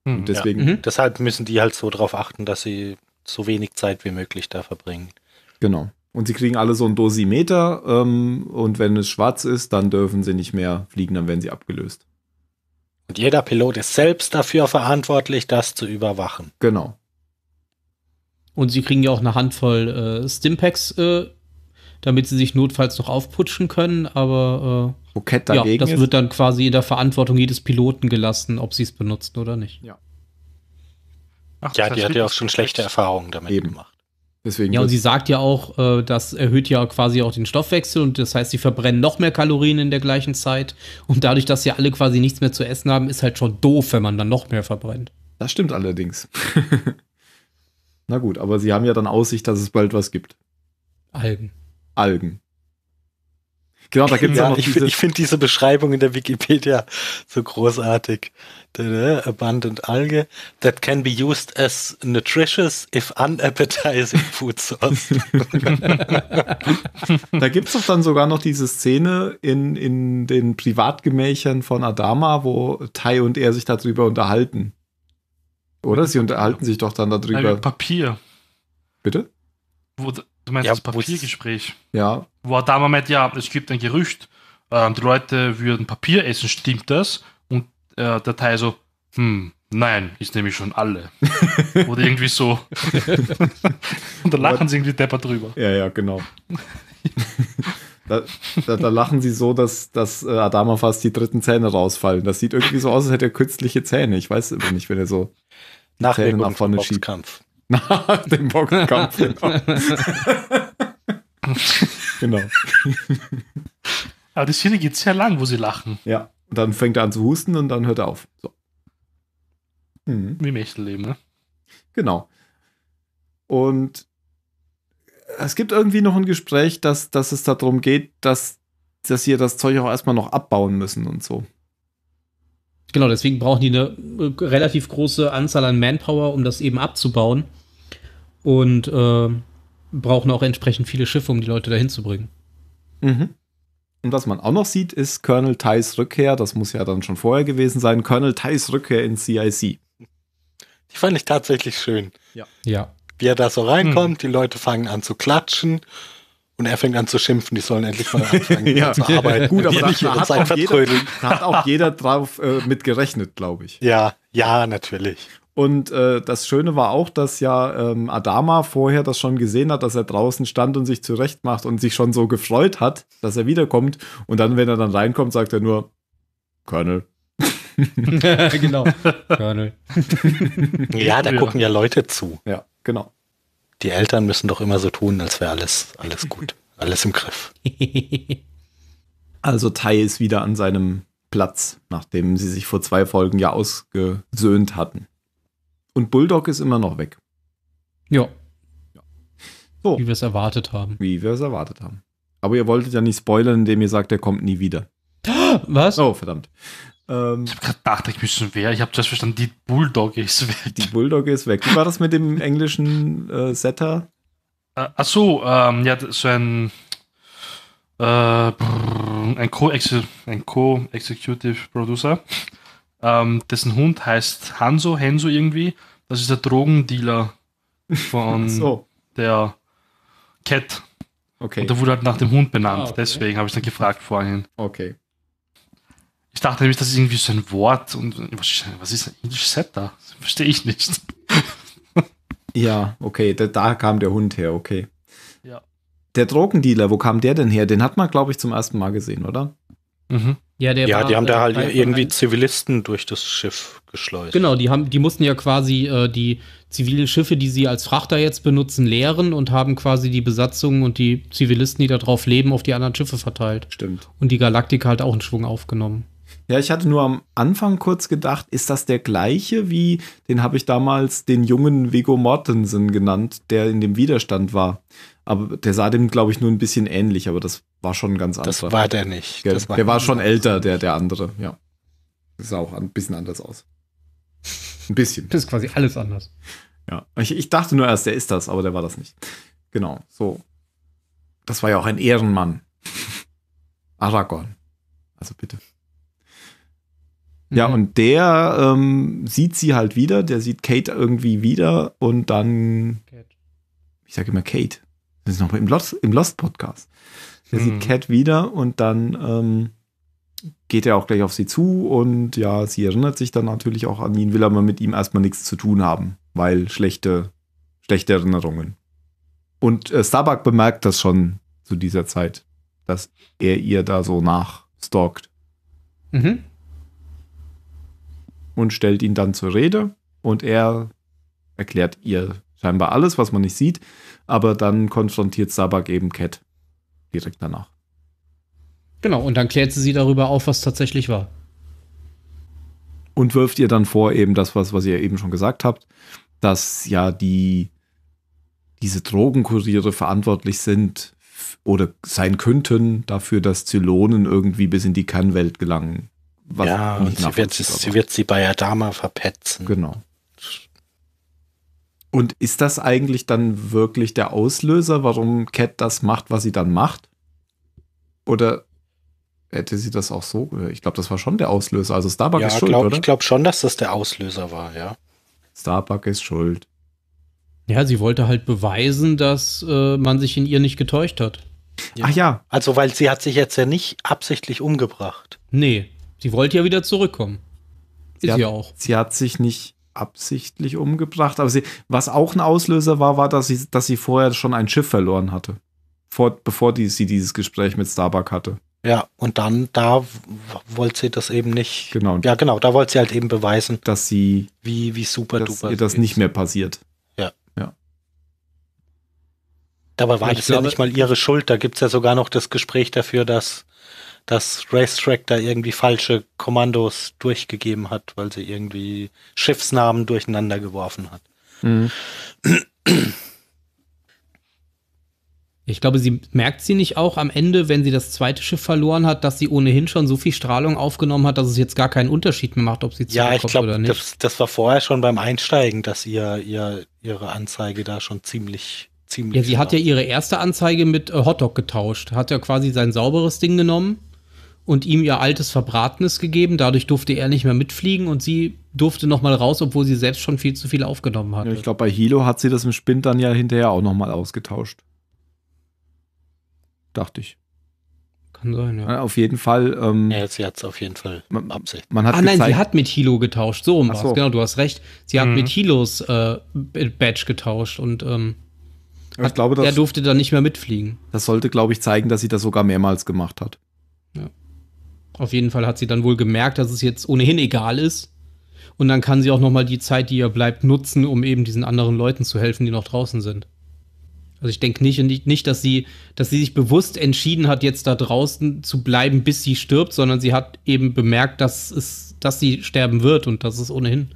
S1: Hm, und deswegen, ja.
S2: mhm. Deshalb müssen die halt so darauf achten, dass sie so wenig Zeit wie möglich da verbringen.
S1: Genau. Und sie kriegen alle so ein Dosimeter ähm, und wenn es schwarz ist, dann dürfen sie nicht mehr fliegen, dann werden sie abgelöst. Und jeder Pilot ist selbst dafür verantwortlich, das zu überwachen. Genau.
S3: Und sie kriegen ja auch eine Handvoll äh, Stimpacks, äh, damit sie sich notfalls noch aufputschen können, aber äh, dagegen ja, das ist. wird dann quasi in der Verantwortung jedes Piloten gelassen, ob sie es benutzen oder nicht. Ja.
S2: Ach, ja, die hat ja auch schon schlechte Erfahrungen damit Eben.
S3: gemacht.
S1: Deswegen
S2: ja, und sie
S3: sagt ja auch, äh, das erhöht ja quasi auch den Stoffwechsel und das heißt, sie verbrennen noch mehr Kalorien in der gleichen Zeit. Und dadurch, dass sie alle quasi nichts mehr zu essen haben, ist halt schon doof, wenn man dann noch mehr verbrennt.
S1: Das stimmt allerdings. Na gut, aber sie haben ja dann Aussicht, dass es bald was gibt. Algen. Algen. Genau, da gibt's es ja, noch Ich, diese ich finde diese
S2: Beschreibung in der Wikipedia so großartig. Abundant Alge that can be used as nutritious if unappetizing
S1: food source. da gibt es doch dann sogar noch diese Szene in, in den Privatgemächern von Adama, wo Tai und er sich darüber unterhalten. Oder? Sie unterhalten sich doch dann darüber. Äh, Papier.
S4: Bitte? Wo, Du meinst ja, das Papiergespräch? Ja. Wo da meint, ja, es gibt ein Gerücht, ähm, die Leute würden Papier essen, stimmt das? Und äh, der Teil so, hm, nein, ist nämlich schon alle. Oder irgendwie so. Und da lachen Aber, sie irgendwie depper drüber. Ja, ja, genau. Da, da,
S1: da, lachen sie so, dass, dass äh, Adama fast die dritten Zähne rausfallen. Das sieht irgendwie so aus, als hätte er künstliche Zähne. Ich weiß immer nicht, wenn er so die Nach Zähne nach vorne schiebt. Nach dem Boxkampf. Genau. genau.
S4: Aber die Szene geht sehr lang, wo sie lachen.
S1: Ja, und dann fängt er an zu husten und dann hört er auf. So. Mhm. Wie im echten Leben, ne? Genau. Und es gibt irgendwie noch ein Gespräch, dass, dass es darum geht, dass, dass sie das Zeug auch erstmal noch abbauen müssen und so.
S3: Genau, deswegen brauchen die eine äh, relativ große Anzahl an Manpower, um das eben abzubauen und äh, brauchen auch entsprechend viele Schiffe, um die Leute dahin zu bringen.
S1: Mhm. Und was man auch noch sieht, ist Colonel Tys Rückkehr, das muss ja dann schon vorher gewesen sein, Colonel Tys Rückkehr in CIC. Die fand ich tatsächlich schön. Ja. ja. Wie er da so
S2: reinkommt, hm. die Leute fangen an zu klatschen und er fängt an zu schimpfen, die sollen endlich mal anfangen ja. zu arbeiten. Gut, aber da hat, auch jeder, hat auch
S1: jeder drauf äh, mit gerechnet, glaube ich. Ja, ja, natürlich. Und äh, das Schöne war auch, dass ja ähm, Adama vorher das schon gesehen hat, dass er draußen stand und sich zurechtmacht und sich schon so gefreut hat, dass er wiederkommt. Und dann, wenn er dann reinkommt, sagt er nur, Colonel. genau,
S2: Colonel. ja, da ja. gucken ja Leute zu.
S1: Ja, genau. Die Eltern müssen doch immer so tun, als wäre alles, alles gut, alles im Griff. also Tai ist wieder an seinem Platz, nachdem sie sich vor zwei Folgen ja ausgesöhnt hatten. Und Bulldog ist immer noch weg.
S3: Ja. ja. So. Wie wir es erwartet haben.
S1: Wie wir es erwartet haben. Aber ihr wolltet ja nicht spoilern, indem ihr sagt, er kommt nie wieder. Was? Oh, verdammt. Ähm, ich habe gerade gedacht, ich müsste wer. Ich
S4: habe zuerst verstanden, die Bulldog ist weg. Die Bulldog ist weg.
S1: Wie war das mit dem englischen äh, Setter?
S4: Äh, ach so, ähm, ja, so ein äh, brr, ein Co-Executive Co Producer ähm, dessen Hund heißt Hanso, Henso irgendwie. Das ist der Drogendealer von so. der Cat. Okay. Und der wurde halt nach dem Hund benannt. Ah, okay. Deswegen habe ich dann gefragt vorhin. Okay. Ich dachte nämlich, das ist irgendwie so ein Wort und was ist ein English Setter? Verstehe ich nicht. ja, okay, da, da,
S1: kam der Hund her, okay. Ja. Der Drogendealer, wo kam der denn her? Den hat man, glaube ich, zum ersten Mal gesehen, oder? Mhm.
S2: Ja, der ja war, die haben äh, da halt irgendwie Zivilisten durch das Schiff
S3: geschleust. Genau, die, haben, die mussten ja quasi äh, die zivilen Schiffe, die sie als Frachter jetzt benutzen, leeren und haben quasi die Besatzungen und die Zivilisten, die da drauf leben, auf die anderen Schiffe verteilt. Stimmt. Und die Galaktik halt auch einen Schwung aufgenommen.
S1: Ja, ich hatte nur am Anfang kurz gedacht, ist das der gleiche wie, den habe ich damals den jungen Vigo Mortensen genannt, der in dem Widerstand war. Aber der sah dem, glaube ich, nur ein bisschen ähnlich, aber das war schon ganz anders. Das war der nicht. Gell? der war, der war schon älter, der, der andere, ja. Das sah auch ein bisschen anders aus. Ein bisschen. Das ist quasi alles anders. Ja, ich, ich dachte nur erst, der ist das, aber der war das nicht. Genau, so. Das war ja auch ein Ehrenmann. Aragorn. Also bitte. Ja, mhm. und der ähm, sieht sie halt wieder, der sieht Kate irgendwie wieder und dann. Kate. Ich sage immer Kate. Das ist noch im Lost, im Lost Podcast. Der mhm. sieht Cat wieder und dann ähm, geht er auch gleich auf sie zu und ja, sie erinnert sich dann natürlich auch an ihn, will aber mit ihm erstmal nichts zu tun haben, weil schlechte, schlechte Erinnerungen. Und äh, Starbuck bemerkt das schon zu dieser Zeit, dass er ihr da so nachstalkt. Mhm und stellt ihn dann zur Rede und er erklärt ihr scheinbar alles, was man nicht sieht, aber dann konfrontiert Sabak eben Cat direkt danach.
S3: Genau, und dann klärt sie sie darüber auf, was tatsächlich war.
S1: Und wirft ihr dann vor, eben das, was, was ihr eben schon gesagt habt, dass ja die, diese Drogenkuriere verantwortlich sind oder sein könnten dafür, dass Zylonen irgendwie bis in die Kernwelt gelangen. Was ja, und sie wird, sie wird sie bei Adama verpetzen. Genau. Und ist das eigentlich dann wirklich der Auslöser, warum Cat das macht, was sie dann macht? Oder hätte sie das auch so? Ich glaube, das war schon der Auslöser. Also Starbuck ja, ist schuld, glaub, oder? Ich
S2: glaube schon, dass das der Auslöser war, ja.
S1: Starbuck ist schuld.
S3: Ja, sie wollte halt beweisen, dass äh, man sich in ihr nicht getäuscht hat. Ja. Ach ja.
S2: Also, weil sie hat sich jetzt ja
S1: nicht absichtlich umgebracht.
S3: Nee, Sie
S1: wollte ja wieder zurückkommen. Ist sie, ja auch. Sie hat sich nicht absichtlich umgebracht, aber sie, was auch ein Auslöser war, war, dass sie, dass sie vorher schon ein Schiff verloren hatte. Vor, bevor die, sie dieses Gespräch mit Starbuck hatte.
S2: Ja, und dann, da wollte sie das eben
S1: nicht. Genau. Ja, genau, da wollte sie halt eben beweisen, dass sie. Wie, wie super dass duper. Ihr das ist. nicht mehr passiert. Ja. Ja.
S2: Dabei war ich das glaube, ja nicht mal ihre Schuld. Da gibt es ja sogar noch das Gespräch dafür, dass dass Racetrack da irgendwie falsche Kommandos durchgegeben hat, weil sie irgendwie Schiffsnamen durcheinander geworfen hat. Mhm.
S3: Ich glaube, sie merkt sie nicht auch am Ende, wenn sie das zweite Schiff verloren hat, dass sie ohnehin schon so viel Strahlung aufgenommen hat, dass es jetzt gar keinen Unterschied mehr macht, ob sie zurückkommt ja, ich glaub, Ja, ich
S2: glaube, das war vorher schon beim Einsteigen, dass ihr, ihr ihre Anzeige da schon ziemlich
S3: ziemlich. Ja, sie hat ja ihre erste Anzeige mit äh, Hotdog getauscht, hat ja quasi sein sauberes Ding genommen und ihm ihr altes Verbratenes gegeben. Dadurch durfte er nicht mehr mitfliegen und sie durfte noch mal raus, obwohl sie selbst schon viel zu viel aufgenommen hatte. Ja, ich glaube,
S1: bei Hilo hat sie das im Spind dann ja hinterher auch noch mal ausgetauscht. Dachte ich.
S3: Kann sein, ja. Auf jeden Fall. Ähm, ja, sie hat es auf jeden Fall man, Man hat ah nein, sie hat mit Hilo getauscht. So um was. So. Genau, du hast recht. Sie hat mhm. mit Hilos äh, Badge getauscht und ähm, hat, glaube, das, er
S1: durfte dann nicht mehr mitfliegen. Das sollte, glaube ich, zeigen, dass sie das sogar mehrmals gemacht hat.
S3: Ja. Auf jeden Fall hat sie dann wohl gemerkt, dass es jetzt ohnehin egal ist. Und dann kann sie auch noch mal die Zeit, die ihr bleibt, nutzen, um eben diesen anderen Leuten zu helfen, die noch draußen sind. Also ich denke nicht, nicht, dass sie, dass sie sich bewusst entschieden hat, jetzt da draußen zu bleiben, bis sie stirbt, sondern sie hat eben bemerkt, dass es, dass sie sterben wird und dass es ohnehin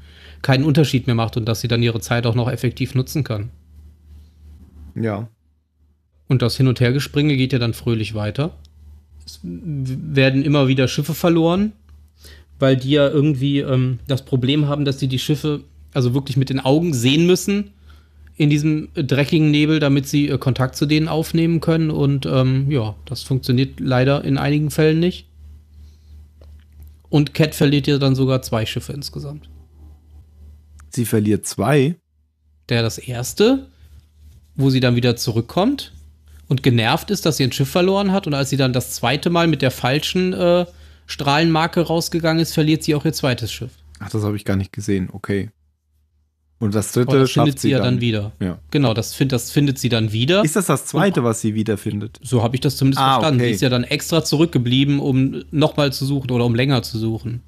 S3: keinen Unterschied mehr macht und dass sie dann ihre Zeit auch noch effektiv nutzen kann. Ja. Und das Hin- und Hergespringe geht ja dann fröhlich weiter es werden immer wieder Schiffe verloren, weil die ja irgendwie ähm, das Problem haben, dass sie die Schiffe also wirklich mit den Augen sehen müssen in diesem dreckigen Nebel, damit sie äh, Kontakt zu denen aufnehmen können. Und ähm, ja, das funktioniert leider in einigen Fällen nicht. Und Cat verliert ja dann sogar zwei Schiffe insgesamt. Sie verliert zwei? Der das erste, wo sie dann wieder zurückkommt und genervt ist, dass sie ein Schiff verloren hat. Und als sie dann das zweite Mal mit der falschen äh, Strahlenmarke rausgegangen ist, verliert sie auch ihr zweites Schiff.
S1: Ach, das habe ich gar nicht gesehen. Okay. Und das oh, dritte und das findet sie, sie ja dann, wieder. Ja.
S3: Genau, das, find, das, findet sie dann wieder. Ist das das zweite, und, was sie wiederfindet? So habe ich das zumindest ah, verstanden. Okay. Sie ist ja dann extra zurückgeblieben, um nochmal zu suchen oder um länger zu suchen.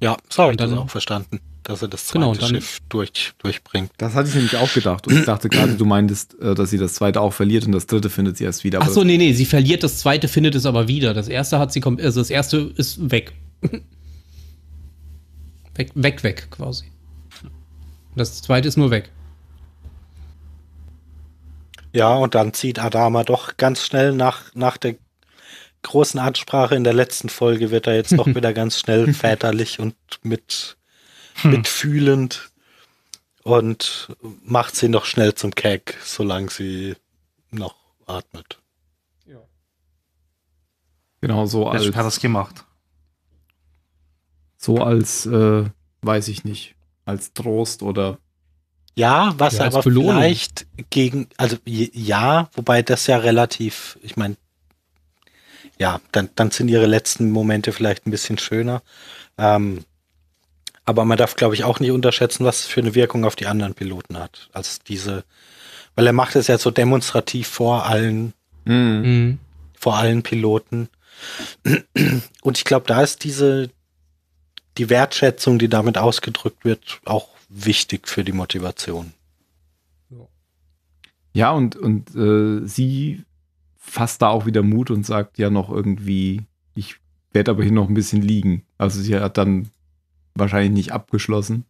S2: Ja, so habe ich dann das auch verstanden dass er das zweite genau, dann, Schiff
S1: durch, durchbringt. Das hatte ich nämlich auch gedacht. Und ich dachte gerade, du meintest, äh, dass sie das zweite auch verliert und das dritte findet sie erst wieder. Ach so,
S3: nee, nee, sie verliert, das zweite findet es aber wieder. Das erste hat sie, also das erste ist weg. weg, weg, weg quasi. Das zweite ist nur weg.
S2: Ja, und dann zieht Adama doch ganz schnell nach, nach der großen Ansprache in der letzten Folge wird er jetzt doch wieder ganz schnell väterlich und mit hm. mitfühlend und macht sie noch schnell zum Keg, solange sie noch atmet. Ja.
S1: Genau, so als. hat das gemacht. So als, äh, weiß ich nicht, als Trost oder. Ja, was ja,
S2: aber vielleicht gegen, also ja, wobei das ja relativ, ich meine, ja, dann, dann sind ihre letzten Momente vielleicht ein bisschen schöner. Ähm, aber man darf, glaube ich, auch nicht unterschätzen, was für eine Wirkung auf die anderen Piloten hat. Als diese, weil er macht es ja so demonstrativ vor allen, mhm. mhm. vor allen Piloten. Und ich glaube, da ist diese, die Wertschätzung, die damit ausgedrückt wird, auch wichtig für die Motivation.
S1: Ja, und, und äh, sie fasst da auch wieder Mut und sagt ja noch irgendwie, ich werde aber hier noch ein bisschen liegen. Also sie hat dann wahrscheinlich nicht abgeschlossen.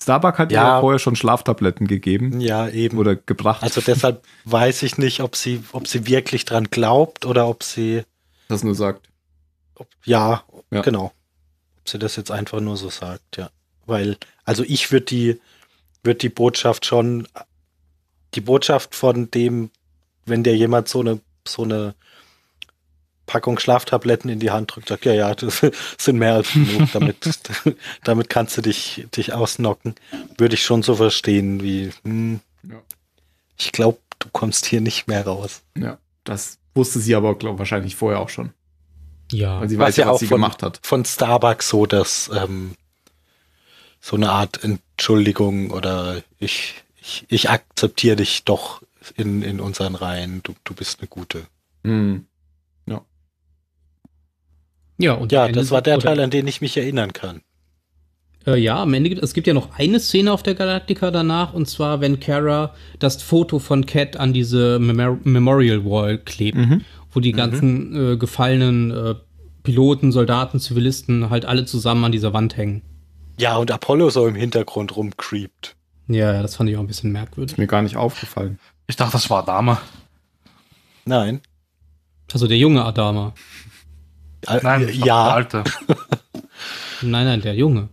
S1: Starbuck hat ja, vorher schon Schlaftabletten gegeben. Ja, eben. Oder gebracht. Also deshalb weiß ich nicht, ob sie, ob sie wirklich dran glaubt
S2: oder ob sie. Das nur sagt. Ob, ja, ja, genau. Ob sie das jetzt einfach nur so sagt, ja. Weil, also ich würde die, würd die Botschaft schon, die Botschaft von dem, wenn der jemand so eine, so eine Packung Schlaftabletten in die Hand drückt, sagt, ja, ja, das sind mehr als genug, damit, damit kannst du dich, dich ausnocken. Würde ich schon so verstehen, wie, hm, ja. ich glaube, du kommst hier nicht mehr raus. Ja,
S1: das wusste sie aber, glaube wahrscheinlich vorher auch schon. Ja, Weil sie was weiß ja, was auch sie von, gemacht hat. Von Starbucks so, dass
S2: ähm, so eine Art Entschuldigung oder ich, ich, ich akzeptiere dich doch in, in unseren Reihen, du, du bist eine gute. Mhm. Ja, und ja das war der Teil, an den ich mich erinnern
S3: kann. Äh, ja, am Ende gibt es gibt ja noch eine Szene auf der Galactica danach, und zwar, wenn Kara das Foto von Cat an diese Memor Memorial Wall klebt, mhm. wo die mhm. ganzen mhm. äh, gefallenen äh, Piloten, Soldaten, Zivilisten halt alle zusammen an dieser Wand hängen.
S2: Ja, und Apollo so im Hintergrund rumcreept.
S3: Ja, das fand ich auch ein bisschen merkwürdig. Ist mir gar nicht aufgefallen. Ich dachte, das war Adama. Nein. Also der junge Adama. Nein, ja. der Alte. nein,
S4: nein, der Junge.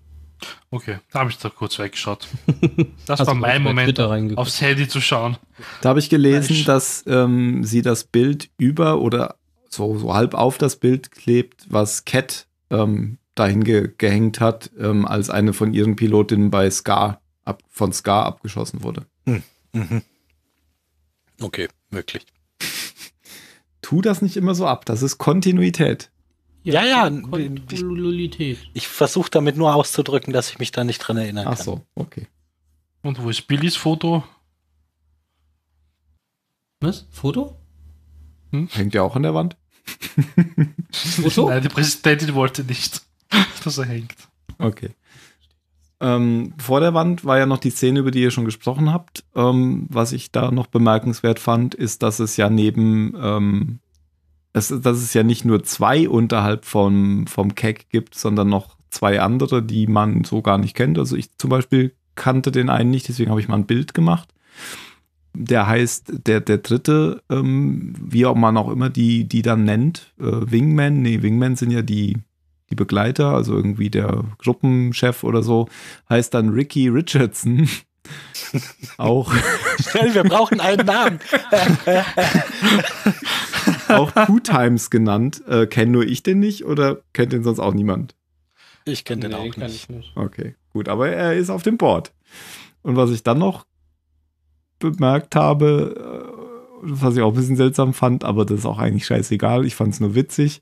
S4: Okay, da habe ich doch kurz weggeschaut. Das war mein Moment, aufs Handy zu schauen.
S1: Da habe ich gelesen, nein. dass ähm, sie das Bild über oder so, so, halb auf das Bild klebt, was Cat ähm, dahin ge gehängt hat, ähm, als eine von ihren Pilotinnen bei Scar ab, von Scar abgeschossen wurde. Hm. Mhm. Okay, wirklich. tu das nicht immer so ab, das ist Kontinuität.
S2: Ja, ja. Kontinuität. Ich, ich versuche damit nur auszudrücken, dass ich mich da nicht dran erinnern Ach kann. Ach so,
S4: okay. Und wo ist Billys Foto? Was? Foto? Hm? Hängt ja auch an der Wand. Foto? Nein, die Präsidentin wollte nicht, dass er hängt.
S1: Okay. Ähm, vor der Wand war ja noch die Szene, über die ihr schon gesprochen habt. Ähm, was ich da noch bemerkenswert fand, ist, dass es ja neben ähm, dass, dass es ja nicht nur zwei unterhalb vom, vom Keck gibt, sondern noch zwei andere, die man so gar nicht kennt. Also ich zum Beispiel kannte den einen nicht, deswegen habe ich mal ein Bild gemacht. Der heißt, der, der dritte, ähm, wie auch man auch immer die, die dann nennt, äh, Wingman. Nee, Wingman sind ja die, die Begleiter, also irgendwie der Gruppenchef oder so, heißt dann Ricky Richardson. auch. Schnell, wir brauchen
S2: einen Namen.
S1: auch Two Times genannt. Äh, kenne nur ich den nicht oder kennt den sonst auch niemand?
S2: Ich kenne den
S3: nee, auch nicht. nicht. Okay,
S1: gut, aber er ist auf dem Board. Und was ich dann noch bemerkt habe, äh, was ich auch ein bisschen seltsam fand, aber das ist auch eigentlich scheißegal, ich fand es nur witzig.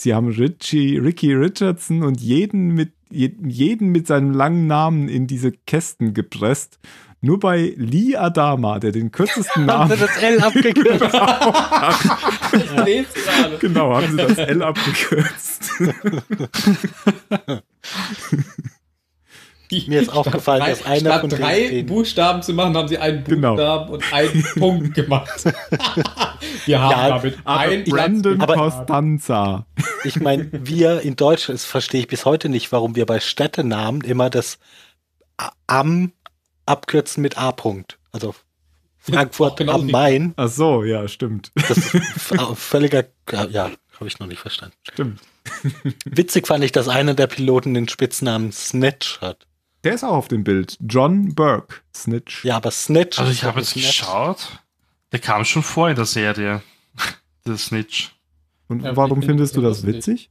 S1: Sie haben Richie, Ricky Richardson und jeden mit, jeden mit seinem langen Namen in diese Kästen gepresst nur bei Lee Adama, der den kürzesten Namen. haben sie das L abgekürzt.
S4: genau, genau, haben sie das L
S1: abgekürzt.
S3: Mir ist aufgefallen, dass einer statt von drei den Buchstaben zu machen, haben sie einen genau. Buchstaben genau. und einen Punkt gemacht. wir haben ja, damit einen
S1: Brandon
S2: Costanza. Ich meine, wir in Deutschland, das verstehe ich bis heute nicht, warum wir bei Städtenamen immer das am abkürzen mit A. -Punkt. Also Frankfurt genau am Main. Ach so, ja, stimmt. Das ist äh, völliger, ja, habe ich noch nicht verstanden. Stimmt. Witzig fand ich, dass einer der Piloten den
S1: Spitznamen Snitch hat. Der ist auch auf dem Bild. John Burke, Snitch. Ja, aber Snitch. Also ich habe jetzt
S4: Snitch. geschaut, der kam schon vor in der Serie, der Snitch.
S1: Und ja, warum findest du das witzig? Ich?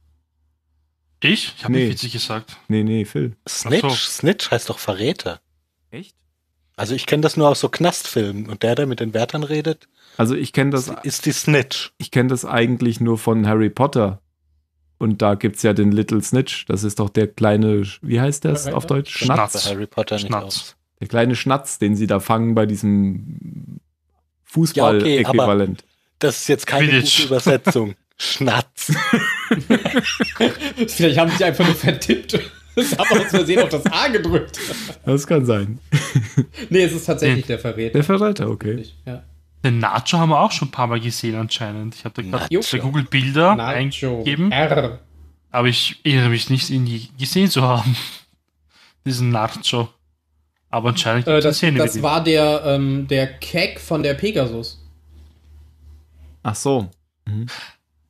S1: Ich habe nee. nicht witzig gesagt.
S2: Nee, nee, Phil. Snitch, so. Snitch heißt doch Verräter. Echt? Also ich kenne das nur aus so Knastfilmen und der, der mit den Wärtern redet.
S1: Also ich kenne das. Ist die Snitch. Ich kenne das eigentlich nur von Harry Potter. Und da gibt es ja den Little Snitch. Das ist doch der kleine, wie heißt das auf Deutsch? Schnatz. Schnatz. Harry Potter nicht aus. Der kleine Schnatz, den sie da fangen bei diesem Fußball-Äquivalent. Ja, okay, das ist jetzt keine gute Übersetzung.
S3: Schnatz. Vielleicht haben sie einfach nur vertippt. Das haben wir uns versehen auf das A gedrückt.
S4: Das kann sein.
S3: Nee, es ist tatsächlich der Verräter. Der
S4: Verräter, okay. Ja. Den Nacho haben wir auch schon ein paar Mal gesehen anscheinend. Ich habe da gerade bei Google Bilder Nacho. eingegeben. R. Aber ich erinnere mich nicht, ihn je gesehen zu haben. Diesen Nacho. Aber anscheinend äh, das, Szene Das
S3: war der, ähm, der Keck von der Pegasus.
S4: Ach so. Mhm.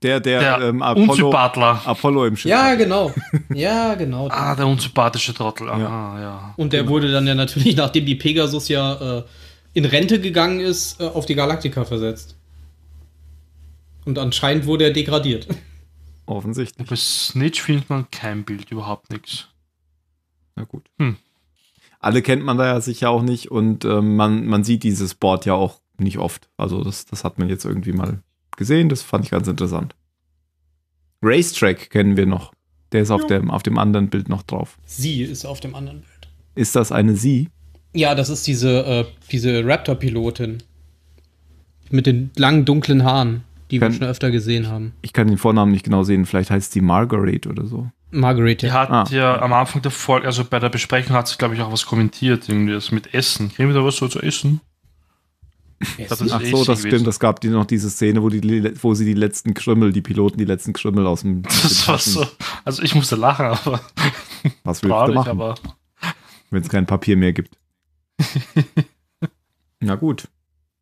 S3: Der, der, der ähm, Apollo, Apollo im Schiff. Ja,
S4: genau. Ja, genau. ah, der unsympathische Trottel. Aha, ja. Ah, ja. Und der
S3: genau. wurde dann ja natürlich, nachdem die Pegasus ja äh, in Rente gegangen ist, äh, auf die Galaktika versetzt. Und anscheinend
S4: wurde er degradiert. Offensichtlich. Bei Snitch findet man kein Bild, überhaupt nichts. Na gut. Hm.
S1: Alle kennt man da ja sicher auch nicht und äh, man, man sieht dieses Board ja auch nicht oft. Also das, das hat man jetzt irgendwie mal gesehen, das fand ich ganz interessant. Racetrack kennen wir noch. Der ist auf, ja. dem, auf dem anderen Bild noch drauf.
S3: Sie ist auf dem anderen Bild.
S1: Ist das eine Sie?
S3: Ja, das ist diese, äh, diese Raptor-Pilotin. Mit den langen, dunklen Haaren, die kann, wir schon öfter gesehen
S4: haben.
S1: Ich kann den Vornamen nicht genau sehen. Vielleicht heißt sie Marguerite oder so.
S4: Marguerite. Die hat ah. ja am Anfang der Folge, also bei der Besprechung hat sie, glaube ich, auch was kommentiert. Irgendwie das mit Essen. Kriegen wir da was so zu essen? Das ach so, das stimmt.
S1: Es gab die noch diese Szene, wo, die, wo sie die letzten Krümmel, die Piloten die letzten Krümmel aus dem. Das war
S4: so. Also ich musste lachen, aber.
S1: Was willst du machen? Wenn es kein Papier mehr gibt. Na gut.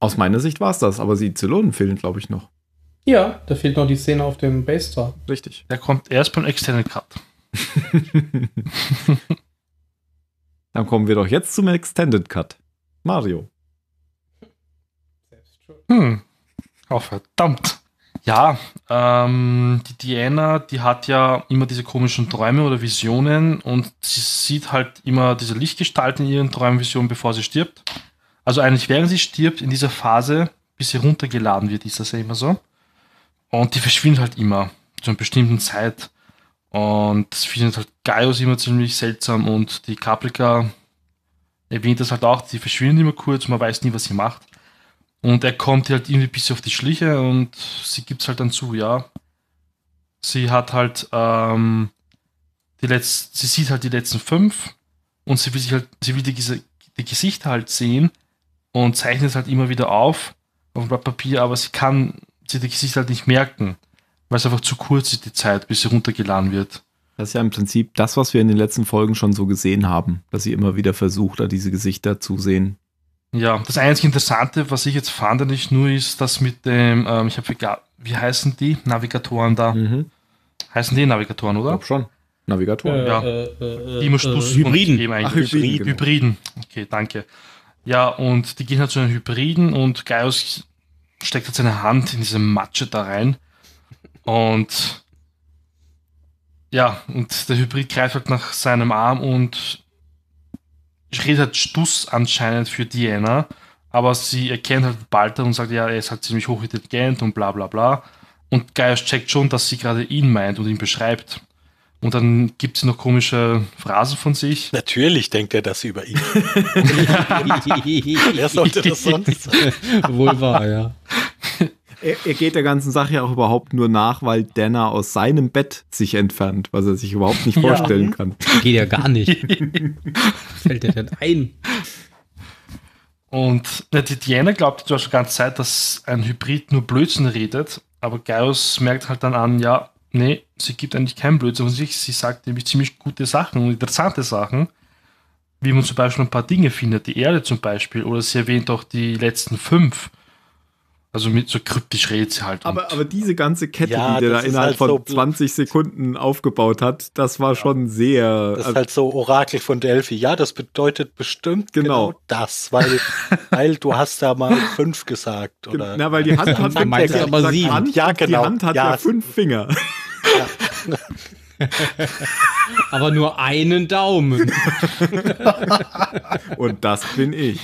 S1: Aus meiner Sicht war es das, aber die Zylonen fehlen, glaube ich, noch.
S4: Ja, da fehlt noch die Szene auf dem Base Star. Richtig. Der kommt erst beim Extended Cut.
S1: Dann kommen wir doch jetzt zum Extended Cut. Mario.
S4: Hm. Oh, verdammt. Ja, ähm, die Diana, die hat ja immer diese komischen Träume oder Visionen und sie sieht halt immer diese Lichtgestalt in ihren Träumen, Visionen, bevor sie stirbt. Also eigentlich während sie stirbt, in dieser Phase, bis sie runtergeladen wird, ist das ja immer so. Und die verschwindet halt immer zu einer bestimmten Zeit. Und das findet halt Gaius immer ziemlich seltsam und die Caprica erwähnt das halt auch, die verschwindet immer kurz, man weiß nie, was sie macht. Und er kommt halt irgendwie bis auf die Schliche und sie gibt es halt dann zu, ja. Sie hat halt, ähm, die letzten, sie sieht halt die letzten fünf und sie will sich halt, sie will die, die Gesichter halt sehen und zeichnet es halt immer wieder auf, auf dem Blatt Papier, aber sie kann sie die Gesichter halt nicht merken, weil es einfach zu kurz ist, die Zeit, bis sie runtergeladen wird. Das ist ja im Prinzip das, was wir in den letzten
S1: Folgen schon so gesehen haben, dass sie immer wieder versucht, da diese Gesichter zu sehen.
S4: Ja, das einzige Interessante, was ich jetzt fand, nicht nur ist, dass mit dem, ähm, ich habe, wie heißen die Navigatoren da? Mhm. Heißen die Navigatoren, oder? Ich glaub schon. Navigatoren. Äh, ja.
S3: Äh, äh, die musst du äh, Hybriden. Ach, Hybriden. Genau. Hybriden.
S4: Okay, danke. Ja, und die gehen halt zu den Hybriden und Gaius steckt halt seine Hand in diese Matsche da rein. Und ja, und der Hybrid greift halt nach seinem Arm und redet halt Stuss anscheinend für Diana, ne? aber sie erkennt halt Balter und sagt, ja, er ist halt ziemlich hochintelligent und bla bla bla. Und Gaius checkt schon, dass sie gerade ihn meint und ihn beschreibt. Und dann gibt sie noch komische Phrasen
S1: von sich. Natürlich denkt er das über
S4: ihn.
S2: Wer sollte das sonst? Wohl wahr, ja.
S1: er, er, geht der ganzen Sache ja auch überhaupt nur nach, weil Dana aus seinem Bett sich entfernt, was er sich überhaupt nicht vorstellen ja. kann. Geht ja
S3: gar nicht.
S4: Fällt er denn ein? Und die Diana glaubt zwar schon die ganze Zeit, dass ein Hybrid nur Blödsinn redet, aber Gaius merkt halt dann an, ja, nee, sie gibt eigentlich keinen Blödsinn von sich. Sie sagt nämlich ziemlich gute Sachen und interessante Sachen, wie man zum Beispiel ein paar Dinge findet, die Erde zum Beispiel, oder sie erwähnt auch die letzten fünf also mit so kryptisch redet halt. Aber, aber diese ganze Kette, ja, die der da innerhalb halt von so
S1: 20 Sekunden aufgebaut hat, das war ja. schon sehr. Das ist äh,
S2: halt so Orakel von Delphi. Ja, das bedeutet bestimmt genau, genau das, weil, weil du hast da mal fünf gesagt. Oder? Na, weil die Hand hat ja, ja, aber sieben. Hand, ja, genau. Die Hand hat ja,
S1: fünf Finger.
S3: aber nur einen
S1: Daumen. Und das bin ich.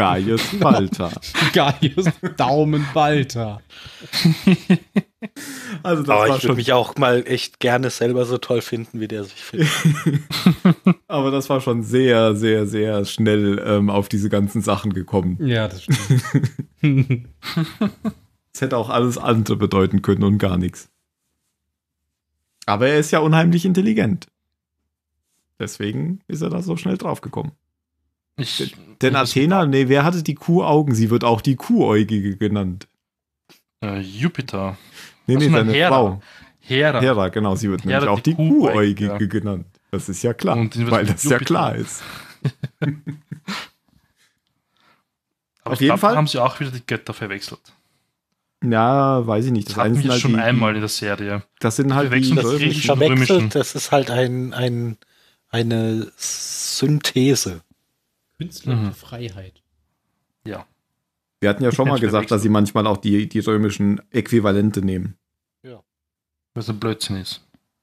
S1: Gaius Walter.
S3: Gaius Daumen Walter. also das Aber war ich würde
S2: mich auch mal echt gerne selber so toll finden, wie der sich findet.
S1: Aber das war schon sehr, sehr, sehr schnell ähm, auf diese ganzen Sachen gekommen. Ja, das stimmt. Es hätte auch alles andere bedeuten können und gar nichts. Aber er ist ja unheimlich intelligent. Deswegen ist er da so schnell draufgekommen. Ich, Denn Athena, nee, wer hatte die Kuhaugen? Sie wird auch die Kuhäugige genannt. Äh, Jupiter. Nee, Was nee, seine Hera. Frau.
S4: Hera. Hera,
S1: genau, sie wird Hera nämlich auch die, die Kuhäugige, Kuhäugige genannt. Das ist ja klar, weil das Jupiter. ja klar ist.
S4: Aber Auf jeden glaub, Fall haben sie auch wieder die Götter verwechselt.
S1: Ja, weiß ich nicht. Das, das hatten wir halt schon die, einmal in der Serie.
S4: Das sind halt die das griechischen Römischen. Das ist halt ein, ein,
S2: eine Synthese
S3: künstlerische mhm.
S4: Freiheit.
S1: Ja. Wir hatten ja schon mal gesagt, dass sie manchmal auch die, die römischen Äquivalente nehmen.
S4: Ja.
S2: Was ein Blödsinn ist.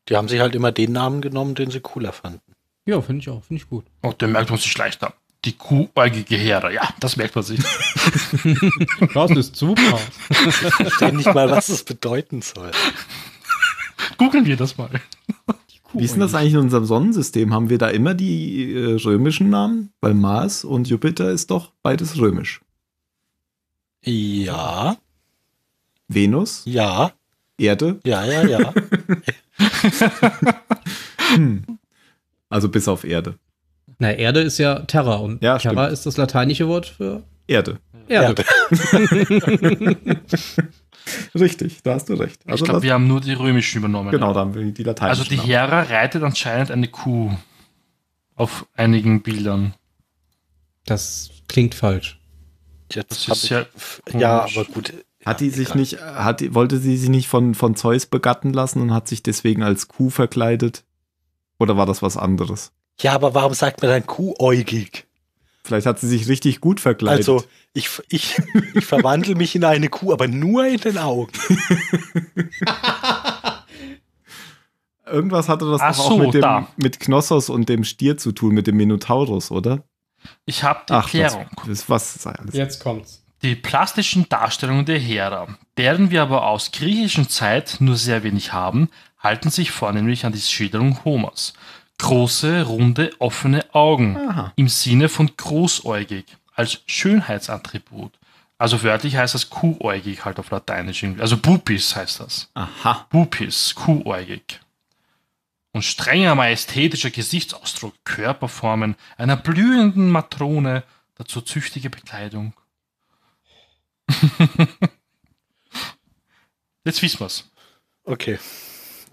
S2: Die haben sich halt immer den Namen genommen, den sie cooler fanden.
S3: Ja, finde ich auch. Finde ich
S4: gut. Auch oh, der merkt man sich leichter. Die kuhäugige Heere. Ja, das merkt man sich.
S3: Klaus ist super. Ich verstehe nicht mal, was das
S4: bedeuten soll. Googeln wir das mal.
S1: Wie ist das eigentlich in unserem Sonnensystem? Haben wir da immer die äh, römischen Namen? Weil Mars und Jupiter ist doch beides römisch. Ja. Venus? Ja. Erde? Ja, ja, ja. hm. Also bis
S3: auf Erde. Na, Erde ist ja Terra und ja, Terra stimmt. ist das lateinische Wort für Erde.
S4: Erde. Erde. Richtig, da hast du recht. Also ich glaube, wir haben nur die römischen übernommen. Genau, da haben wir die lateinischen. Also die Hera reitet anscheinend eine Kuh auf einigen Bildern. Das klingt falsch. Ja, das ist ja, ja, aber gut. Hat die äh, sich
S1: nicht, hat, die, wollte sie sich nicht von, von Zeus begatten lassen und hat sich deswegen als Kuh verkleidet? Oder war das was anderes?
S2: Ja, aber warum sagt man dann
S1: kuhäugig? Vielleicht hat sie sich richtig gut verkleidet. Also, ich,
S2: ich, ich verwandle mich in eine Kuh, aber nur in den Augen.
S1: Irgendwas hatte das doch so, auch mit, dem, da. mit Knossos und dem Stier zu tun, mit dem Minotaurus, oder? Ich habe die Ach, Klärung. Das, was sei alles. Jetzt
S4: kommt's. Die plastischen Darstellungen der Hera, deren wir aber aus griechischen Zeit nur sehr wenig haben, halten sich vornehmlich an die Schilderung Homers große, runde, offene Augen Aha. im Sinne von großäugig als Schönheitsattribut. Also wörtlich heißt das kuhäugig halt auf Lateinisch. Also Bupis heißt das. Aha. Bupis, kuhäugig. Und strenger majestätischer Gesichtsausdruck, Körperformen einer blühenden Matrone, dazu züchtige Bekleidung. Jetzt wissen wir's. Okay,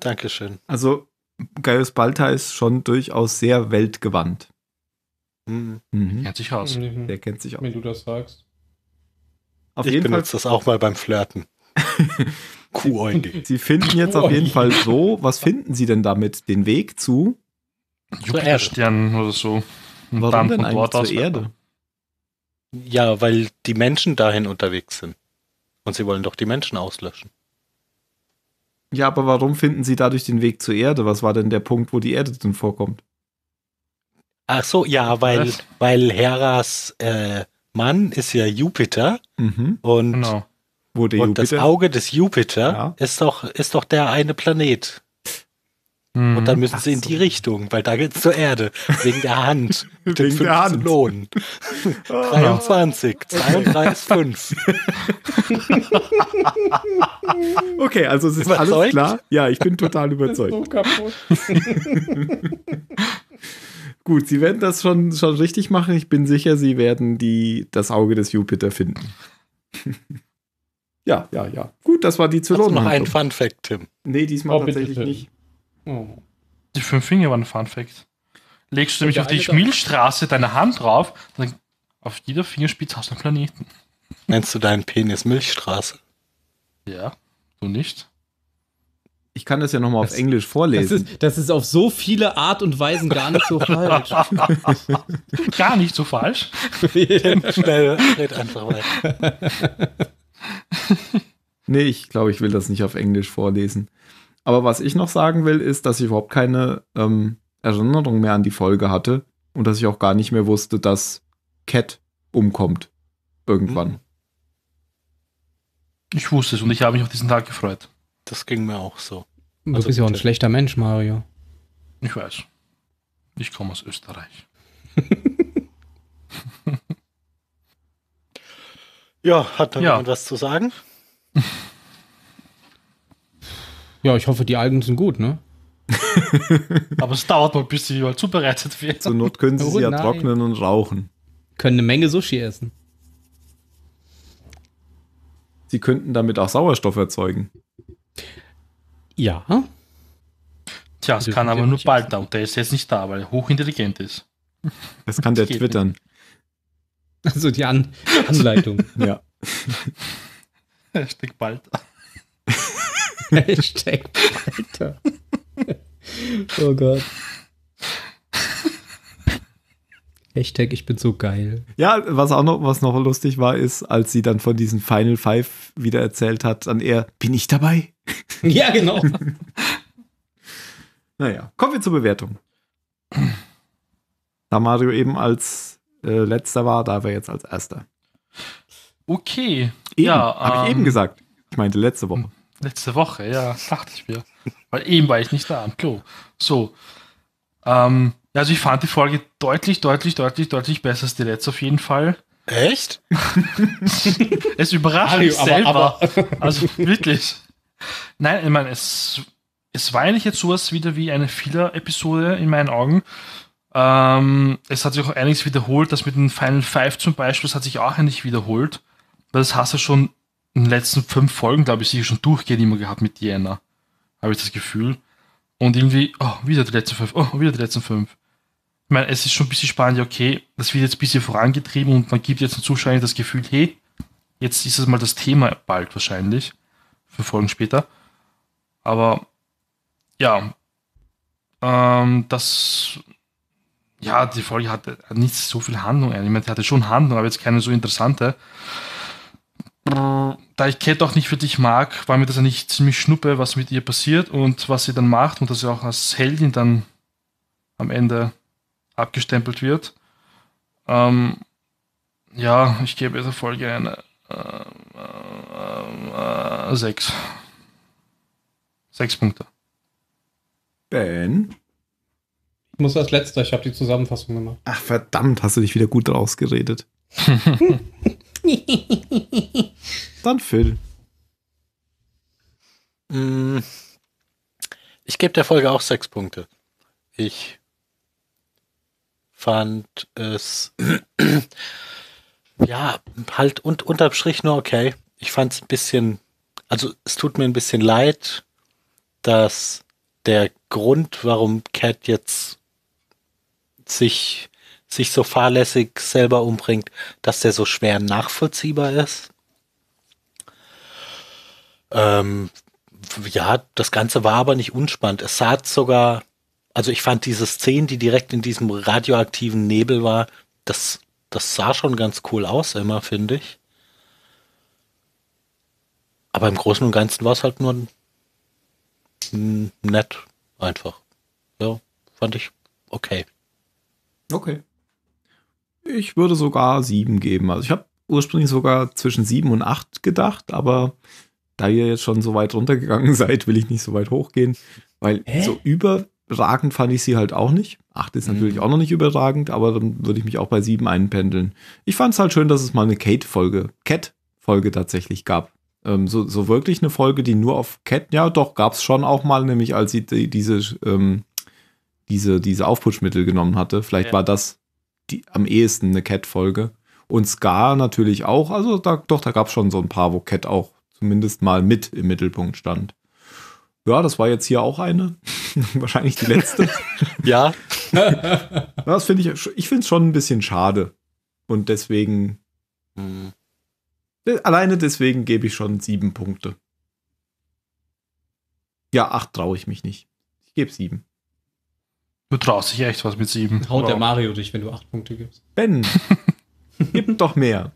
S4: danke schön.
S1: Also Gaius Balta ist schon durchaus sehr weltgewandt.
S4: Mhm. Mhm. Kennt sich aus. Mhm. Der kennt sich aus. Wenn du das sagst.
S2: Auf ich benutze Fall. das auch mal beim Flirten. Kuhäugig.
S4: Sie
S1: finden jetzt auf jeden Fall so, was finden Sie denn damit? Den Weg zu?
S4: Jupiterstern oder so. Und Warum dann denn eigentlich zur Erde? Ja, weil die
S2: Menschen dahin unterwegs sind. Und sie wollen doch die Menschen auslöschen.
S1: Ja, aber warum finden sie dadurch den Weg zur Erde? Was war denn der Punkt, wo die Erde denn vorkommt? Ach so, ja, weil, weil Heras äh, Mann ist ja
S2: Jupiter mhm. und, genau. und Jupiter? das Auge des Jupiter ja. ist, doch, ist doch der eine Planet. Mhm. Und dann mhm. müssen Ach sie in die Richtung, weil da geht es zur Erde. Wegen der Hand. wegen den der Hand. Lohn.
S3: 23.
S2: 32,
S1: 5. okay, also es ist überzeugt? alles klar. Ja, ich bin total überzeugt. so kaputt. Gut, sie werden das schon, schon richtig machen. Ich bin sicher, sie werden die, das Auge des Jupiter finden. ja, ja, ja. Gut, das war die Zylon. Noch ein Fun Fact, Tim.
S4: Nee, diesmal oh, tatsächlich bitte, nicht. Oh. Die fünf Finger waren ein Fun Fact. Legst du nämlich auf die Schmilstraße deine Hand drauf, dann auf jeder Fingerspitze hast du einen Planeten.
S1: Nennst du deinen Penis Milchstraße? Ja, du nicht. Ich kann das ja nochmal auf Englisch vorlesen. Das ist, das ist auf so viele Art und Weisen gar nicht so falsch.
S4: gar nicht so falsch. Schnell, red einfach weiter.
S1: nee, ich glaube, ich will das nicht auf Englisch vorlesen. Aber was ich noch sagen will, ist, dass ich überhaupt keine ähm, Erinnerung mehr an die Folge hatte und dass ich auch gar nicht mehr wusste, dass Cat umkommt. Irgendwann.
S4: Hm. Ich wusste es und ich habe mich auf diesen Tag gefreut. Das ging mir auch so. Du also, bist ja auch ein
S3: schlechter Mensch, Mario. Ich weiß. Ich komme aus Österreich.
S2: ja, hat da ja. jemand was zu sagen?
S3: Ja, ich hoffe, die Algen sind gut, ne? Aber es dauert noch, bis sie mal zubereitet werden. Zur Not können sie oh, sie ja oh, nein. trocknen und rauchen. Können eine Menge Sushi essen.
S1: Sie könnten damit auch Sauerstoff erzeugen.
S4: Ja. Tja, es kann aber nur bald da und der ist jetzt nicht da, weil er hochintelligent ist. Das kann der twittern. Nicht. Also die An Anleitung. ja. Er steckt bald. da.
S1: Hashtag
S3: Alter. oh Gott. Hashtag, ich bin so geil.
S1: Ja, was auch noch, was noch lustig war, ist, als sie dann von diesen Final Five wieder erzählt hat, an er, bin ich dabei? Ja, genau. naja, kommen wir zur Bewertung. Da Mario eben als äh, letzter war, da war jetzt als erster.
S4: Okay. Eben, ja, habe ähm, ich eben gesagt.
S1: Ich meinte letzte Woche.
S4: Letzte Woche, ja, dachte ich mir. Weil eben war ich nicht da am Klo. So. Ähm, also ich fand die Folge deutlich, deutlich, deutlich, deutlich besser als die letzte auf jeden Fall. Echt? es überrascht mich selber. Aber, also wirklich. Nein, ich meine, es, es war eigentlich jetzt sowas wieder wie eine Filler-Episode in meinen Augen. Ähm, es hat sich auch einiges wiederholt. Das mit den Final Five zum Beispiel, das hat sich auch eigentlich wiederholt. Weil das hast du schon in den letzten fünf Folgen, glaube ich, sicher schon durchgehend immer gehabt mit Diana. Habe ich das Gefühl. Und irgendwie, oh, wieder die letzten fünf, oh, wieder die letzten fünf. Ich meine, es ist schon ein bisschen spannend, okay, das wird jetzt ein bisschen vorangetrieben und man gibt jetzt den Zuschauern das Gefühl, hey, jetzt ist es mal das Thema bald wahrscheinlich. Fünf Folgen später. Aber ja, ähm, das, ja, die Folge hatte nicht so viel Handlung Ich meine, die hatte schon Handlung, aber jetzt keine so interessante. Äh, da ich Kate auch nicht für dich mag, war mir das eigentlich ziemlich schnuppe, was mit ihr passiert und was sie dann macht und dass sie auch als Heldin dann am Ende abgestempelt wird. Ähm, ja, ich gebe dieser Folge eine 6. Äh,
S1: 6 äh, äh Punkte.
S3: Ben? Ich muss als letzter, ich habe die Zusammenfassung gemacht. Ach
S1: verdammt, hast du dich wieder gut rausgeredet. Dann Phil.
S3: Mm.
S2: Ich gebe der Folge auch sechs Punkte. Ich fand es ja halt und unterm Strich nur okay. Ich fand es ein bisschen, also es tut mir ein bisschen leid, dass der Grund, warum Cat jetzt sich sich so fahrlässig selber umbringt, dass der so schwer nachvollziehbar ist. Ähm, ja, das Ganze war aber nicht unspannend. Es sah sogar, also ich fand diese Szene, die direkt in diesem radioaktiven Nebel war, das, das sah schon ganz cool aus immer, finde ich. Aber im Großen und Ganzen war es halt nur
S1: nett, einfach. Ja, fand ich okay. Okay. Ich würde sogar sieben geben. Also ich habe ursprünglich sogar zwischen sieben und acht gedacht, aber da ihr jetzt schon so weit runtergegangen seid, will ich nicht so weit hochgehen, weil Hä? so überragend fand ich sie halt auch nicht. Acht ist natürlich mhm. auch noch nicht überragend, aber dann würde ich mich auch bei sieben einpendeln. Ich fand es halt schön, dass es mal eine Kate-Folge, Cat-Folge tatsächlich gab. Ähm, so, so wirklich eine Folge, die nur auf Cat, ja doch, gab es schon auch mal, nämlich als sie die, diese, ähm, diese, diese Aufputschmittel genommen hatte. Vielleicht ja. war das die, am ehesten eine Cat-Folge. Und Scar natürlich auch. Also da, doch, da gab es schon so ein paar, wo Cat auch zumindest mal mit im Mittelpunkt stand. Ja, das war jetzt hier auch eine. Wahrscheinlich die letzte. ja. das finde ich, ich finde es schon ein bisschen schade. Und deswegen, mhm. alleine deswegen gebe ich schon sieben Punkte. Ja, acht traue ich mich nicht. Ich gebe sieben. Du traust dich echt was mit sieben. Haut wow. der
S3: Mario dich, wenn du acht Punkte gibst. Ben, gib doch mehr.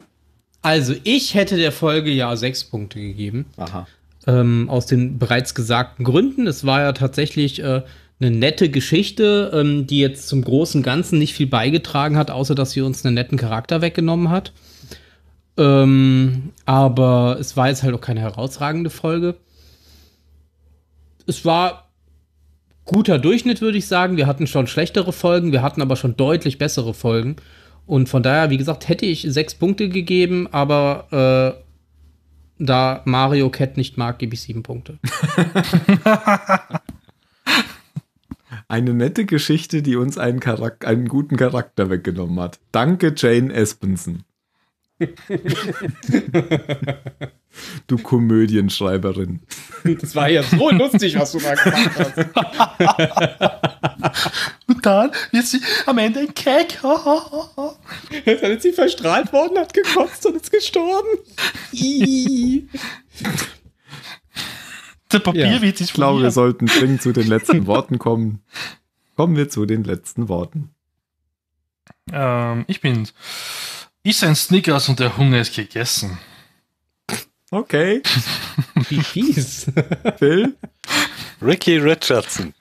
S3: Also, ich hätte der Folge ja sechs Punkte gegeben. Aha. Ähm, aus den bereits gesagten Gründen. Es war ja tatsächlich äh, eine nette Geschichte, ähm, die jetzt zum großen Ganzen nicht viel beigetragen hat, außer dass sie uns einen netten Charakter weggenommen hat. Ähm, aber es war jetzt halt auch keine herausragende Folge. Es war guter Durchschnitt, würde ich sagen. Wir hatten schon schlechtere Folgen, wir hatten aber schon deutlich bessere Folgen. Und von daher, wie gesagt, hätte ich sechs Punkte gegeben, aber äh, da Mario Cat nicht mag, gebe ich sieben Punkte.
S1: Eine nette Geschichte, die uns einen, Charak einen guten Charakter weggenommen hat. Danke, Jane Espenson. Du Komödienschreiberin.
S3: Das war ja so lustig, was du da gemacht hast.
S4: Und dann wird sie am Ende ein Keck. Jetzt ist sie verstrahlt worden, hat gekotzt und ist gestorben.
S1: Der Papierwitz ja. Ich glaube, wir sollten dringend zu den letzten Worten kommen. Kommen wir zu den letzten Worten.
S4: Ähm, ich bin. Ich ein Snickers und der Hunger ist gegessen. Okay. Wie fies.
S1: Phil? Ricky Richardson.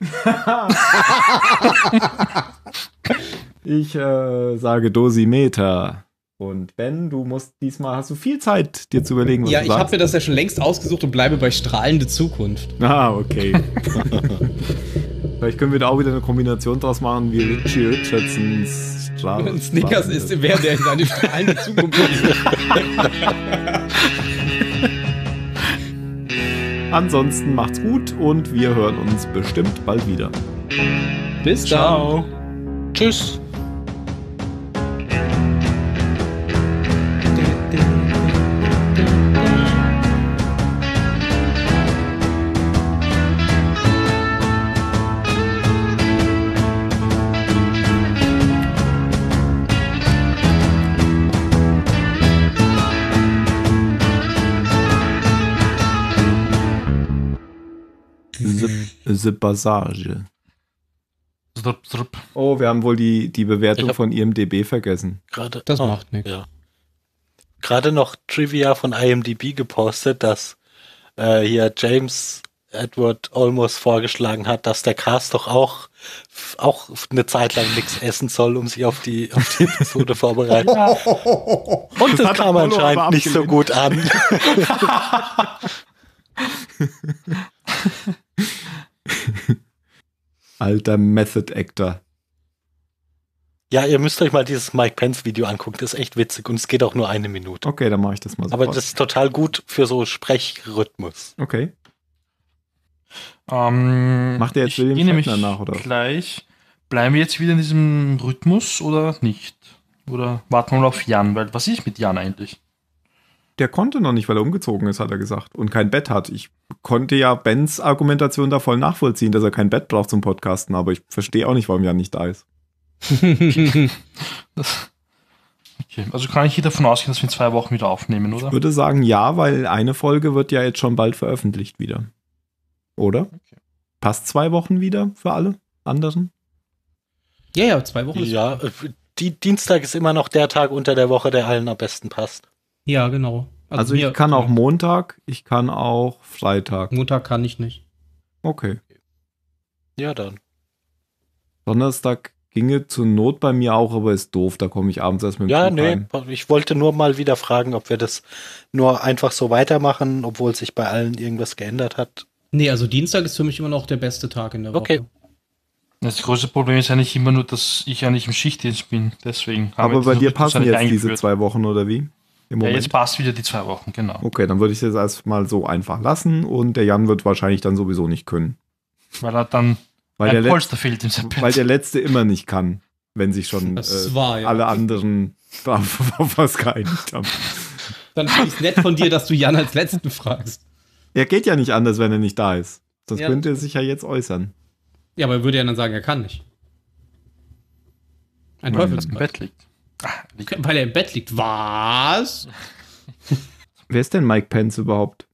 S1: ich äh, sage Dosimeter. Und Ben, du musst diesmal hast du viel Zeit, dir zu überlegen, was ja, du sagst. Ja, ich habe
S3: mir das ja schon längst ausgesucht und bleibe bei strahlende Zukunft.
S1: Ah, okay. Vielleicht können wir da auch wieder eine Kombination draus machen, wie Richie Richardsons Strahl. Snickers ist, wer der in seine strahlende Zukunft ist. Ansonsten macht's gut und wir hören uns bestimmt bald wieder. Bis dann. Ciao. Tschüss. böse Basage. Zrup, zrup. Oh, wir haben wohl die, die Bewertung von IMDB vergessen. Grade, das macht nichts. Ja. Gerade noch
S2: Trivia von IMDB gepostet, dass äh, hier James Edward Olmos vorgeschlagen hat, dass der Cast doch auch, auch eine Zeit lang nichts essen soll, um sich auf die, auf die Episode vorzubereiten.
S3: Und das, das kam anscheinend nicht so gut an.
S1: Alter Method Actor.
S2: Ja, ihr müsst euch mal dieses Mike Pence Video angucken. Das ist echt witzig und es geht auch nur eine Minute. Okay, dann mache ich das mal so. Aber das ist total gut für so
S1: Sprechrhythmus.
S4: Okay. Ähm, Macht ihr jetzt William Shatner nach, oder? Gleich. Bleiben wir jetzt wieder in diesem Rhythmus oder nicht? Oder warten wir auf Jan? Weil was ist mit Jan eigentlich?
S1: der konnte noch nicht, weil er umgezogen ist, hat er gesagt. Und kein Bett hat. Ich konnte ja Bens Argumentation da voll nachvollziehen, dass er kein Bett braucht zum Podcasten, aber ich verstehe auch nicht, warum Jan nicht da ist.
S4: okay. Also kann ich hier davon ausgehen, dass wir zwei Wochen wieder aufnehmen, oder? Ich würde
S1: sagen ja, weil eine Folge wird ja jetzt schon bald veröffentlicht wieder. Oder? Okay. Passt zwei Wochen wieder für alle anderen?
S3: Ja, ja, zwei Wochen.
S2: Ja, äh, die Dienstag ist immer noch der Tag unter der Woche, der allen am besten passt.
S1: Ja, genau. Also, also ich kann auch Montag, ich kann auch Freitag.
S3: Montag kann ich nicht. Okay. Ja, dann.
S1: Donnerstag ginge zur Not bei mir auch, aber ist doof, da komme ich abends erst mit dem Ja, nee, rein.
S2: ich wollte nur mal wieder fragen, ob wir das nur einfach so weitermachen, obwohl sich bei allen irgendwas geändert hat.
S3: Nee, also Dienstag ist
S4: für mich immer noch der beste Tag in der Woche. Okay. Das größte Problem ist ja nicht immer nur, dass ich ja nicht im Schichtdienst bin, deswegen. Aber bei dir passen jetzt diese zwei
S1: Wochen, oder wie? Im Moment. Ja, jetzt
S4: passt wieder die zwei Wochen, genau.
S1: Okay, dann würde ich es jetzt erstmal so einfach lassen und der Jan wird wahrscheinlich dann sowieso nicht können.
S4: Weil er dann weil der Polster fehlt im September. Weil der
S1: Letzte immer nicht kann, wenn sich schon äh, wahr, ja. alle anderen auf was geeinigt haben. Dann finde ich es nett von dir, dass du Jan als Letzten fragst. Er geht ja nicht anders, wenn er nicht da ist. Das ja. könnte
S3: er sich ja jetzt äußern. Ja, aber er würde ja dann sagen, er kann nicht. Ein Teufel. Im Bett liegt. Weil er im Bett liegt. Was?
S1: Wer ist denn Mike Pence überhaupt?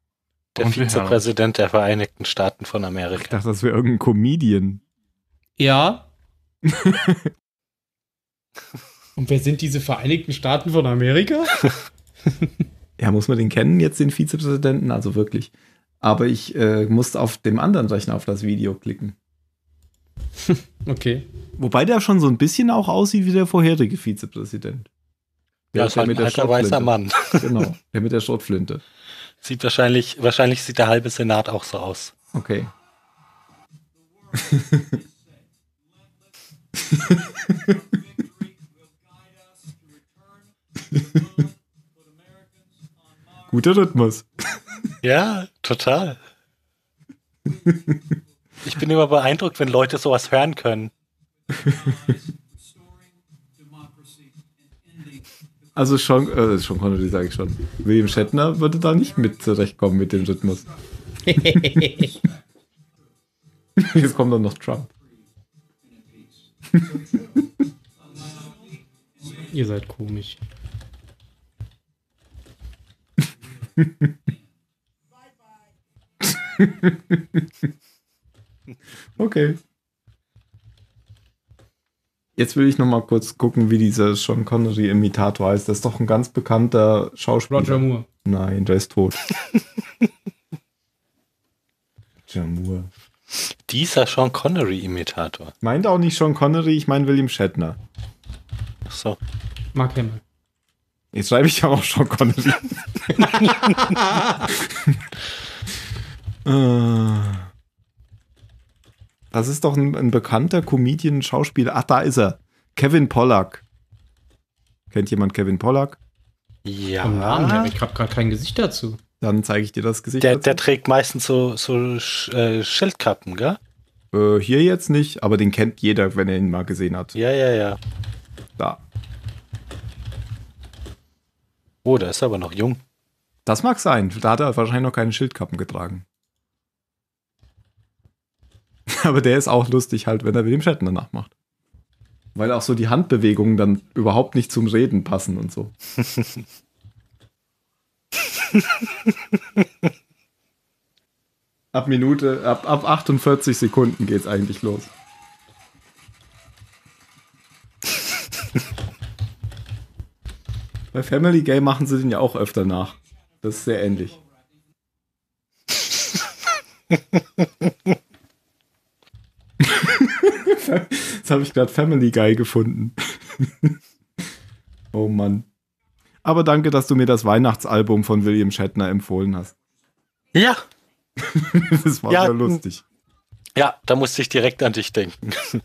S1: Der Und Vizepräsident der
S2: Vereinigten Staaten von Amerika.
S1: Ich dachte, das wäre irgendein Comedian.
S3: Ja. Und wer sind diese Vereinigten Staaten von Amerika?
S1: ja, muss man den kennen, jetzt den Vizepräsidenten? Also wirklich. Aber ich äh, muss auf dem anderen Rechner auf das Video klicken.
S4: okay.
S1: Wobei der schon so ein bisschen auch aussieht wie der vorherige Vizepräsident.
S4: Der ja, ist halt mit der alter weißer Mann. genau,
S1: der mit der Schrotflinte.
S2: Sieht wahrscheinlich, wahrscheinlich sieht der halbe Senat auch so aus. Okay.
S1: Guter Rhythmus.
S2: Ja, total. Ich bin immer beeindruckt, wenn Leute sowas hören können.
S1: Also Sean, äh, Sean Connery sage ich schon. William Shatner würde da nicht mit zurechtkommen mit dem Rhythmus.
S4: Jetzt
S1: kommt dann noch Trump.
S3: Ihr seid komisch. Bye
S1: bye. Okay. Jetzt will ich noch mal kurz gucken, wie dieser Sean Connery Imitator heißt. Das ist doch ein ganz bekannter Schauspieler. Roger Moore. Nein, der ist tot. Roger Moore.
S2: Dieser Sean Connery Imitator.
S1: Meint auch nicht Sean Connery, ich meine William Shatner. Ach so. Mark Hamill. Jetzt schreibe ich ja auch Sean Connery. ah. Das ist doch ein, ein bekannter Comedian, Schauspieler. Ach, da ist er. Kevin Pollack. Kennt jemand Kevin Pollack? Ja, Namen, ja ich habe gerade kein Gesicht dazu. Dann zeige ich dir das Gesicht. Der, der trägt meistens so, so äh, Schildkappen, gell? Äh, hier jetzt nicht, aber den kennt jeder, wenn er ihn mal gesehen hat. Ja, ja, ja. Da. Oh, der ist aber noch jung. Das mag sein. Da hat er wahrscheinlich noch keine Schildkappen getragen. Aber der ist auch lustig halt, wenn er William Shatner nachmacht. Weil auch so die Handbewegungen dann überhaupt nicht zum Reden passen und so. ab Minute, ab, ab 48 Sekunden geht's eigentlich los. Bei Family Game machen sie den ja auch öfter nach. Das ist sehr ähnlich. Jetzt habe ich gerade Family Guy gefunden. oh Mann. Aber danke, dass du mir das Weihnachtsalbum von William Shatner empfohlen hast. Ja. das war ja, ja lustig. Ja, da musste ich direkt an dich denken.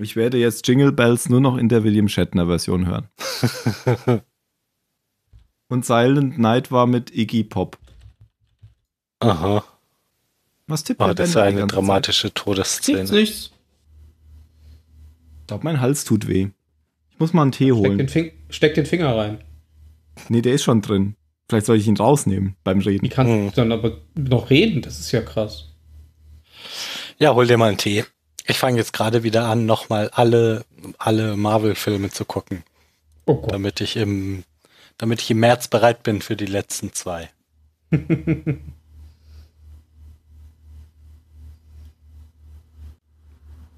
S1: Ich werde jetzt Jingle Bells nur noch in der William Shatner-Version hören. Und Silent Night war mit Iggy Pop. Aha. Was tippt oh, ah, er denn? Das ist eine dramatische Zeit? Todesszene. Nichts, nichts. Ich glaube, mein Hals tut weh. Ich muss mal einen Tee steck holen. Den steck den Finger rein. Nee, der ist schon drin. Vielleicht soll ich ihn rausnehmen beim Reden. Wie kannst hm. du dann aber noch reden? Das ist ja krass.
S2: Ja, hol dir mal einen Tee. Ich fange jetzt gerade wieder an, nochmal alle, alle Marvel-Filme zu gucken. Oh Gott. Damit ich im, damit ich im März bereit bin für die letzten zwei.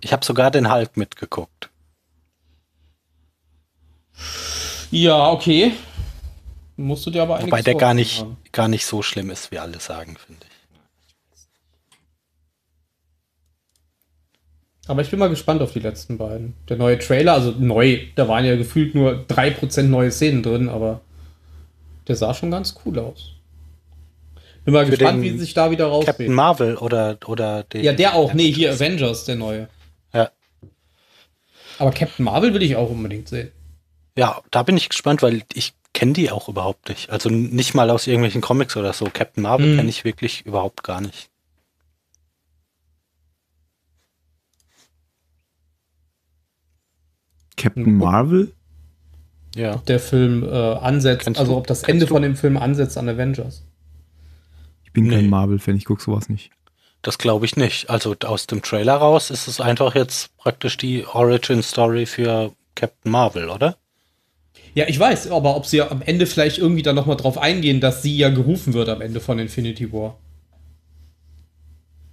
S2: Ich habe sogar den Hulk mitgeguckt.
S3: Ja, okay. Musst du dir aber Wobei der gar nicht,
S2: gar nicht so schlimm ist, wie alle sagen, finde ich.
S3: Aber ich bin mal gespannt auf die letzten beiden. Der neue Trailer, also neu, da waren ja gefühlt nur 3% neue Szenen drin, aber der sah schon ganz cool aus. Bin mal Für gespannt, wie sie sich da wieder rausbilden. Captain Marvel oder, oder den. Ja, der auch. Nee, hier Avengers, der neue. Aber Captain Marvel will ich auch unbedingt sehen.
S2: Ja, da bin ich gespannt, weil ich kenne die auch überhaupt nicht. Also nicht mal aus irgendwelchen Comics oder so. Captain Marvel hm. kenne ich wirklich überhaupt gar nicht.
S1: Captain mhm. Marvel?
S3: Ja. Ob der Film äh, ansetzt, kannst also ob das Ende du? von dem Film ansetzt an Avengers.
S1: Ich bin nee. kein Marvel-Fan, ich gucke sowas nicht.
S3: Das
S2: glaube ich nicht. Also aus dem Trailer raus ist es einfach jetzt praktisch die Origin Story
S3: für Captain Marvel, oder? Ja, ich weiß, aber ob sie am Ende vielleicht irgendwie dann nochmal drauf eingehen, dass sie ja gerufen wird am Ende von Infinity War.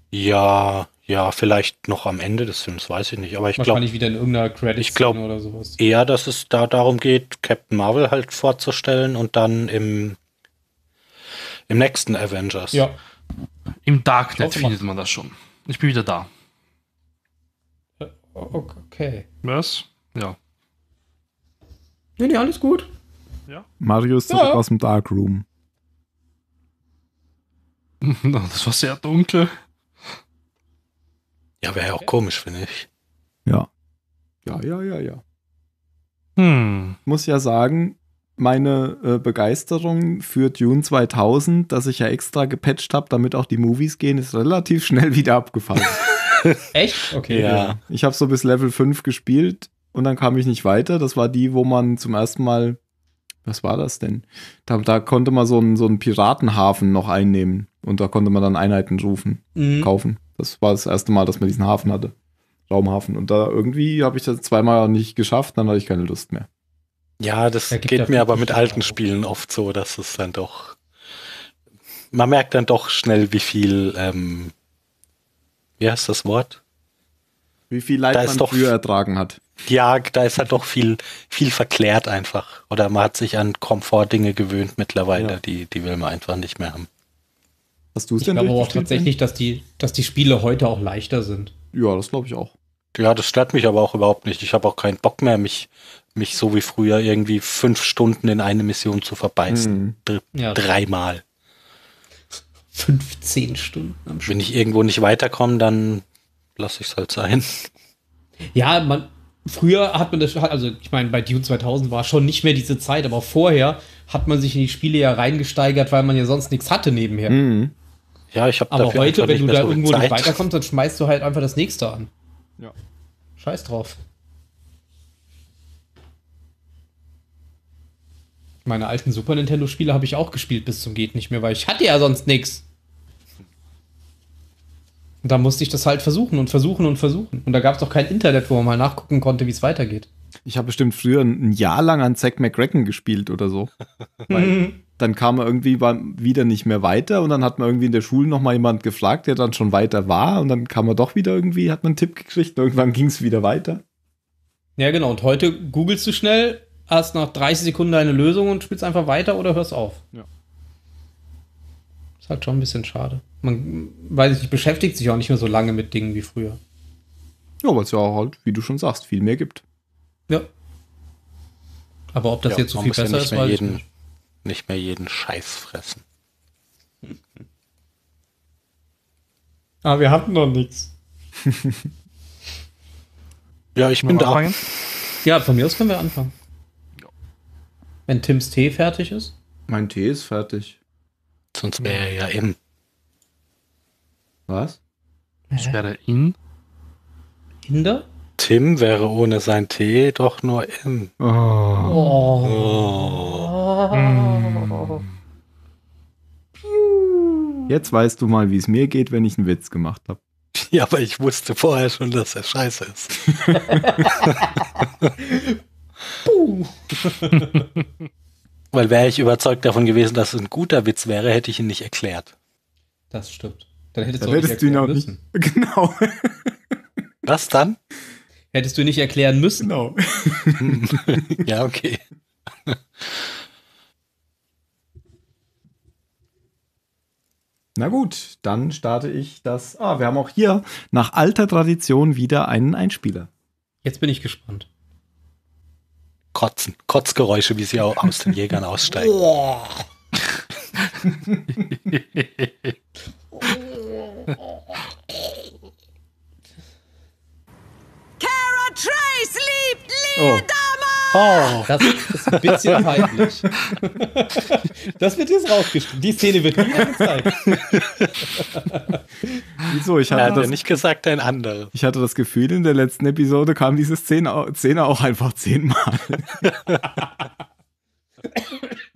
S2: Ja, ja, vielleicht noch am Ende des Films, weiß ich nicht. Aber ich glaube. nicht
S3: wieder in irgendeiner credit
S2: ich glaub, oder sowas. Eher, dass es da darum geht, Captain Marvel halt vorzustellen und dann im,
S4: im nächsten Avengers. Ja. Im Darknet findet man das schon. Ich bin wieder da. Äh, okay. Was? Ja. Nee, nee, alles gut. Ja. Mario ist zurück aus dem Darkroom. das war sehr dunkel. Ja, wäre ja auch komisch, finde ich. Ja. Ja, ja, ja,
S1: ja. Hm. Muss ja sagen, meine äh, Begeisterung für Dune 2000, dass ich ja extra gepatcht habe, damit auch die Movies gehen, ist relativ schnell wieder abgefallen.
S3: Echt? Okay. Ja.
S1: Ich habe so bis Level 5 gespielt und dann kam ich nicht weiter. Das war die, wo man zum ersten Mal, was war das denn? Da, da konnte man so einen, so einen Piratenhafen noch einnehmen und da konnte man dann Einheiten rufen, mhm. kaufen. Das war das erste Mal, dass man diesen Hafen hatte. Raumhafen. Und da irgendwie habe ich das zweimal nicht geschafft, dann hatte ich keine Lust mehr.
S2: Ja, das da geht mir aber mit alten Spielen oft so, dass es dann doch. Man merkt dann doch schnell, wie viel, ähm, wie heißt das Wort?
S4: Wie viel Leid da man doch,
S2: früher ertragen hat. Ja, da ist halt doch viel, viel verklärt einfach. Oder man hat sich an Komfortdinge gewöhnt mittlerweile, ja. die, die will man einfach nicht mehr haben. Hast du
S3: es denn Ich glaube auch tatsächlich, dass die, dass die Spiele heute auch leichter sind.
S2: Ja, das glaube ich auch. Ja, das stört mich aber auch überhaupt nicht. Ich habe auch keinen Bock mehr, mich mich so wie früher irgendwie fünf Stunden in eine Mission zu verbeißen. Mhm. Ja. Dreimal. 15 Stunden am Stück. Wenn ich irgendwo nicht weiterkomme, dann lasse ich es halt sein.
S3: Ja, man, früher hat man das, also ich meine, bei Dune 2000 war schon nicht mehr diese Zeit, aber vorher hat man sich in die Spiele ja reingesteigert, weil man ja sonst nichts hatte nebenher. Mhm.
S2: Ja, ich habe Aber heute, wenn du da so irgendwo Zeit. nicht
S3: weiterkommst, dann schmeißt du halt einfach das nächste an. Ja. Scheiß drauf. Meine alten Super Nintendo-Spiele habe ich auch gespielt bis zum Geht nicht mehr, weil ich hatte ja sonst nichts. Und da musste ich das halt versuchen und versuchen und versuchen. Und da gab es auch kein Internet, wo man mal nachgucken konnte, wie es weitergeht. Ich habe bestimmt früher
S1: ein Jahr lang an Zack McCracken gespielt oder so. weil mhm. dann kam man irgendwie wieder nicht mehr weiter und dann hat man irgendwie in der Schule nochmal jemand gefragt, der dann schon weiter war und dann kam man doch wieder irgendwie, hat man einen Tipp gekriegt und irgendwann ging es wieder weiter.
S3: Ja, genau. Und heute googelst du schnell hast nach 30 Sekunden deine Lösung und spielst einfach weiter oder hörst auf. Ja. Ist halt schon ein bisschen schade. Man, weiß ich, beschäftigt sich auch nicht mehr so lange mit Dingen wie früher. Ja, weil es ja auch halt, wie du schon sagst, viel mehr gibt. Ja. Aber ob das ja, jetzt so viel besser ja ist, weiß jeden, ich
S1: nicht. Nicht mehr jeden
S2: Scheiß fressen.
S3: Aber ah, wir hatten noch nichts. ja, ich bin da. Anfangen? Ja, von mir aus können wir anfangen. Wenn Tims Tee fertig ist? Mein Tee ist fertig. Sonst wäre er ja in. Was?
S2: Sonst wäre er in. Hinder? Tim wäre ohne sein Tee doch nur im.
S1: Oh. Oh. Oh. Jetzt weißt du mal, wie es mir geht, wenn ich einen Witz gemacht habe.
S2: Ja, aber ich wusste vorher schon, dass er scheiße ist. Weil wäre ich überzeugt davon gewesen, dass es ein guter Witz wäre, hätte ich ihn nicht erklärt. Das stimmt. Dann hättest, dann hättest du ihn auch müssen.
S3: nicht. Genau. Was dann? Hättest du nicht erklären müssen. Genau. ja, okay.
S1: Na gut, dann starte ich das. Ah, wir haben auch hier nach alter Tradition wieder einen Einspieler.
S3: Jetzt bin ich gespannt.
S1: Kotzen. Kotzgeräusche, wie sie auch aus den Jägern aussteigen.
S4: Kara
S3: Trace liebt Leodama! Oh. Oh. Das ist ein bisschen peinlich. Das wird jetzt rausgeschnitten. Die Szene wird nie angezeigt. Wieso? Ich hatte Nein, das, nicht
S1: gesagt, ein anderer. Ich hatte das Gefühl, in der letzten Episode kam diese Szene, Szene auch einfach zehnmal.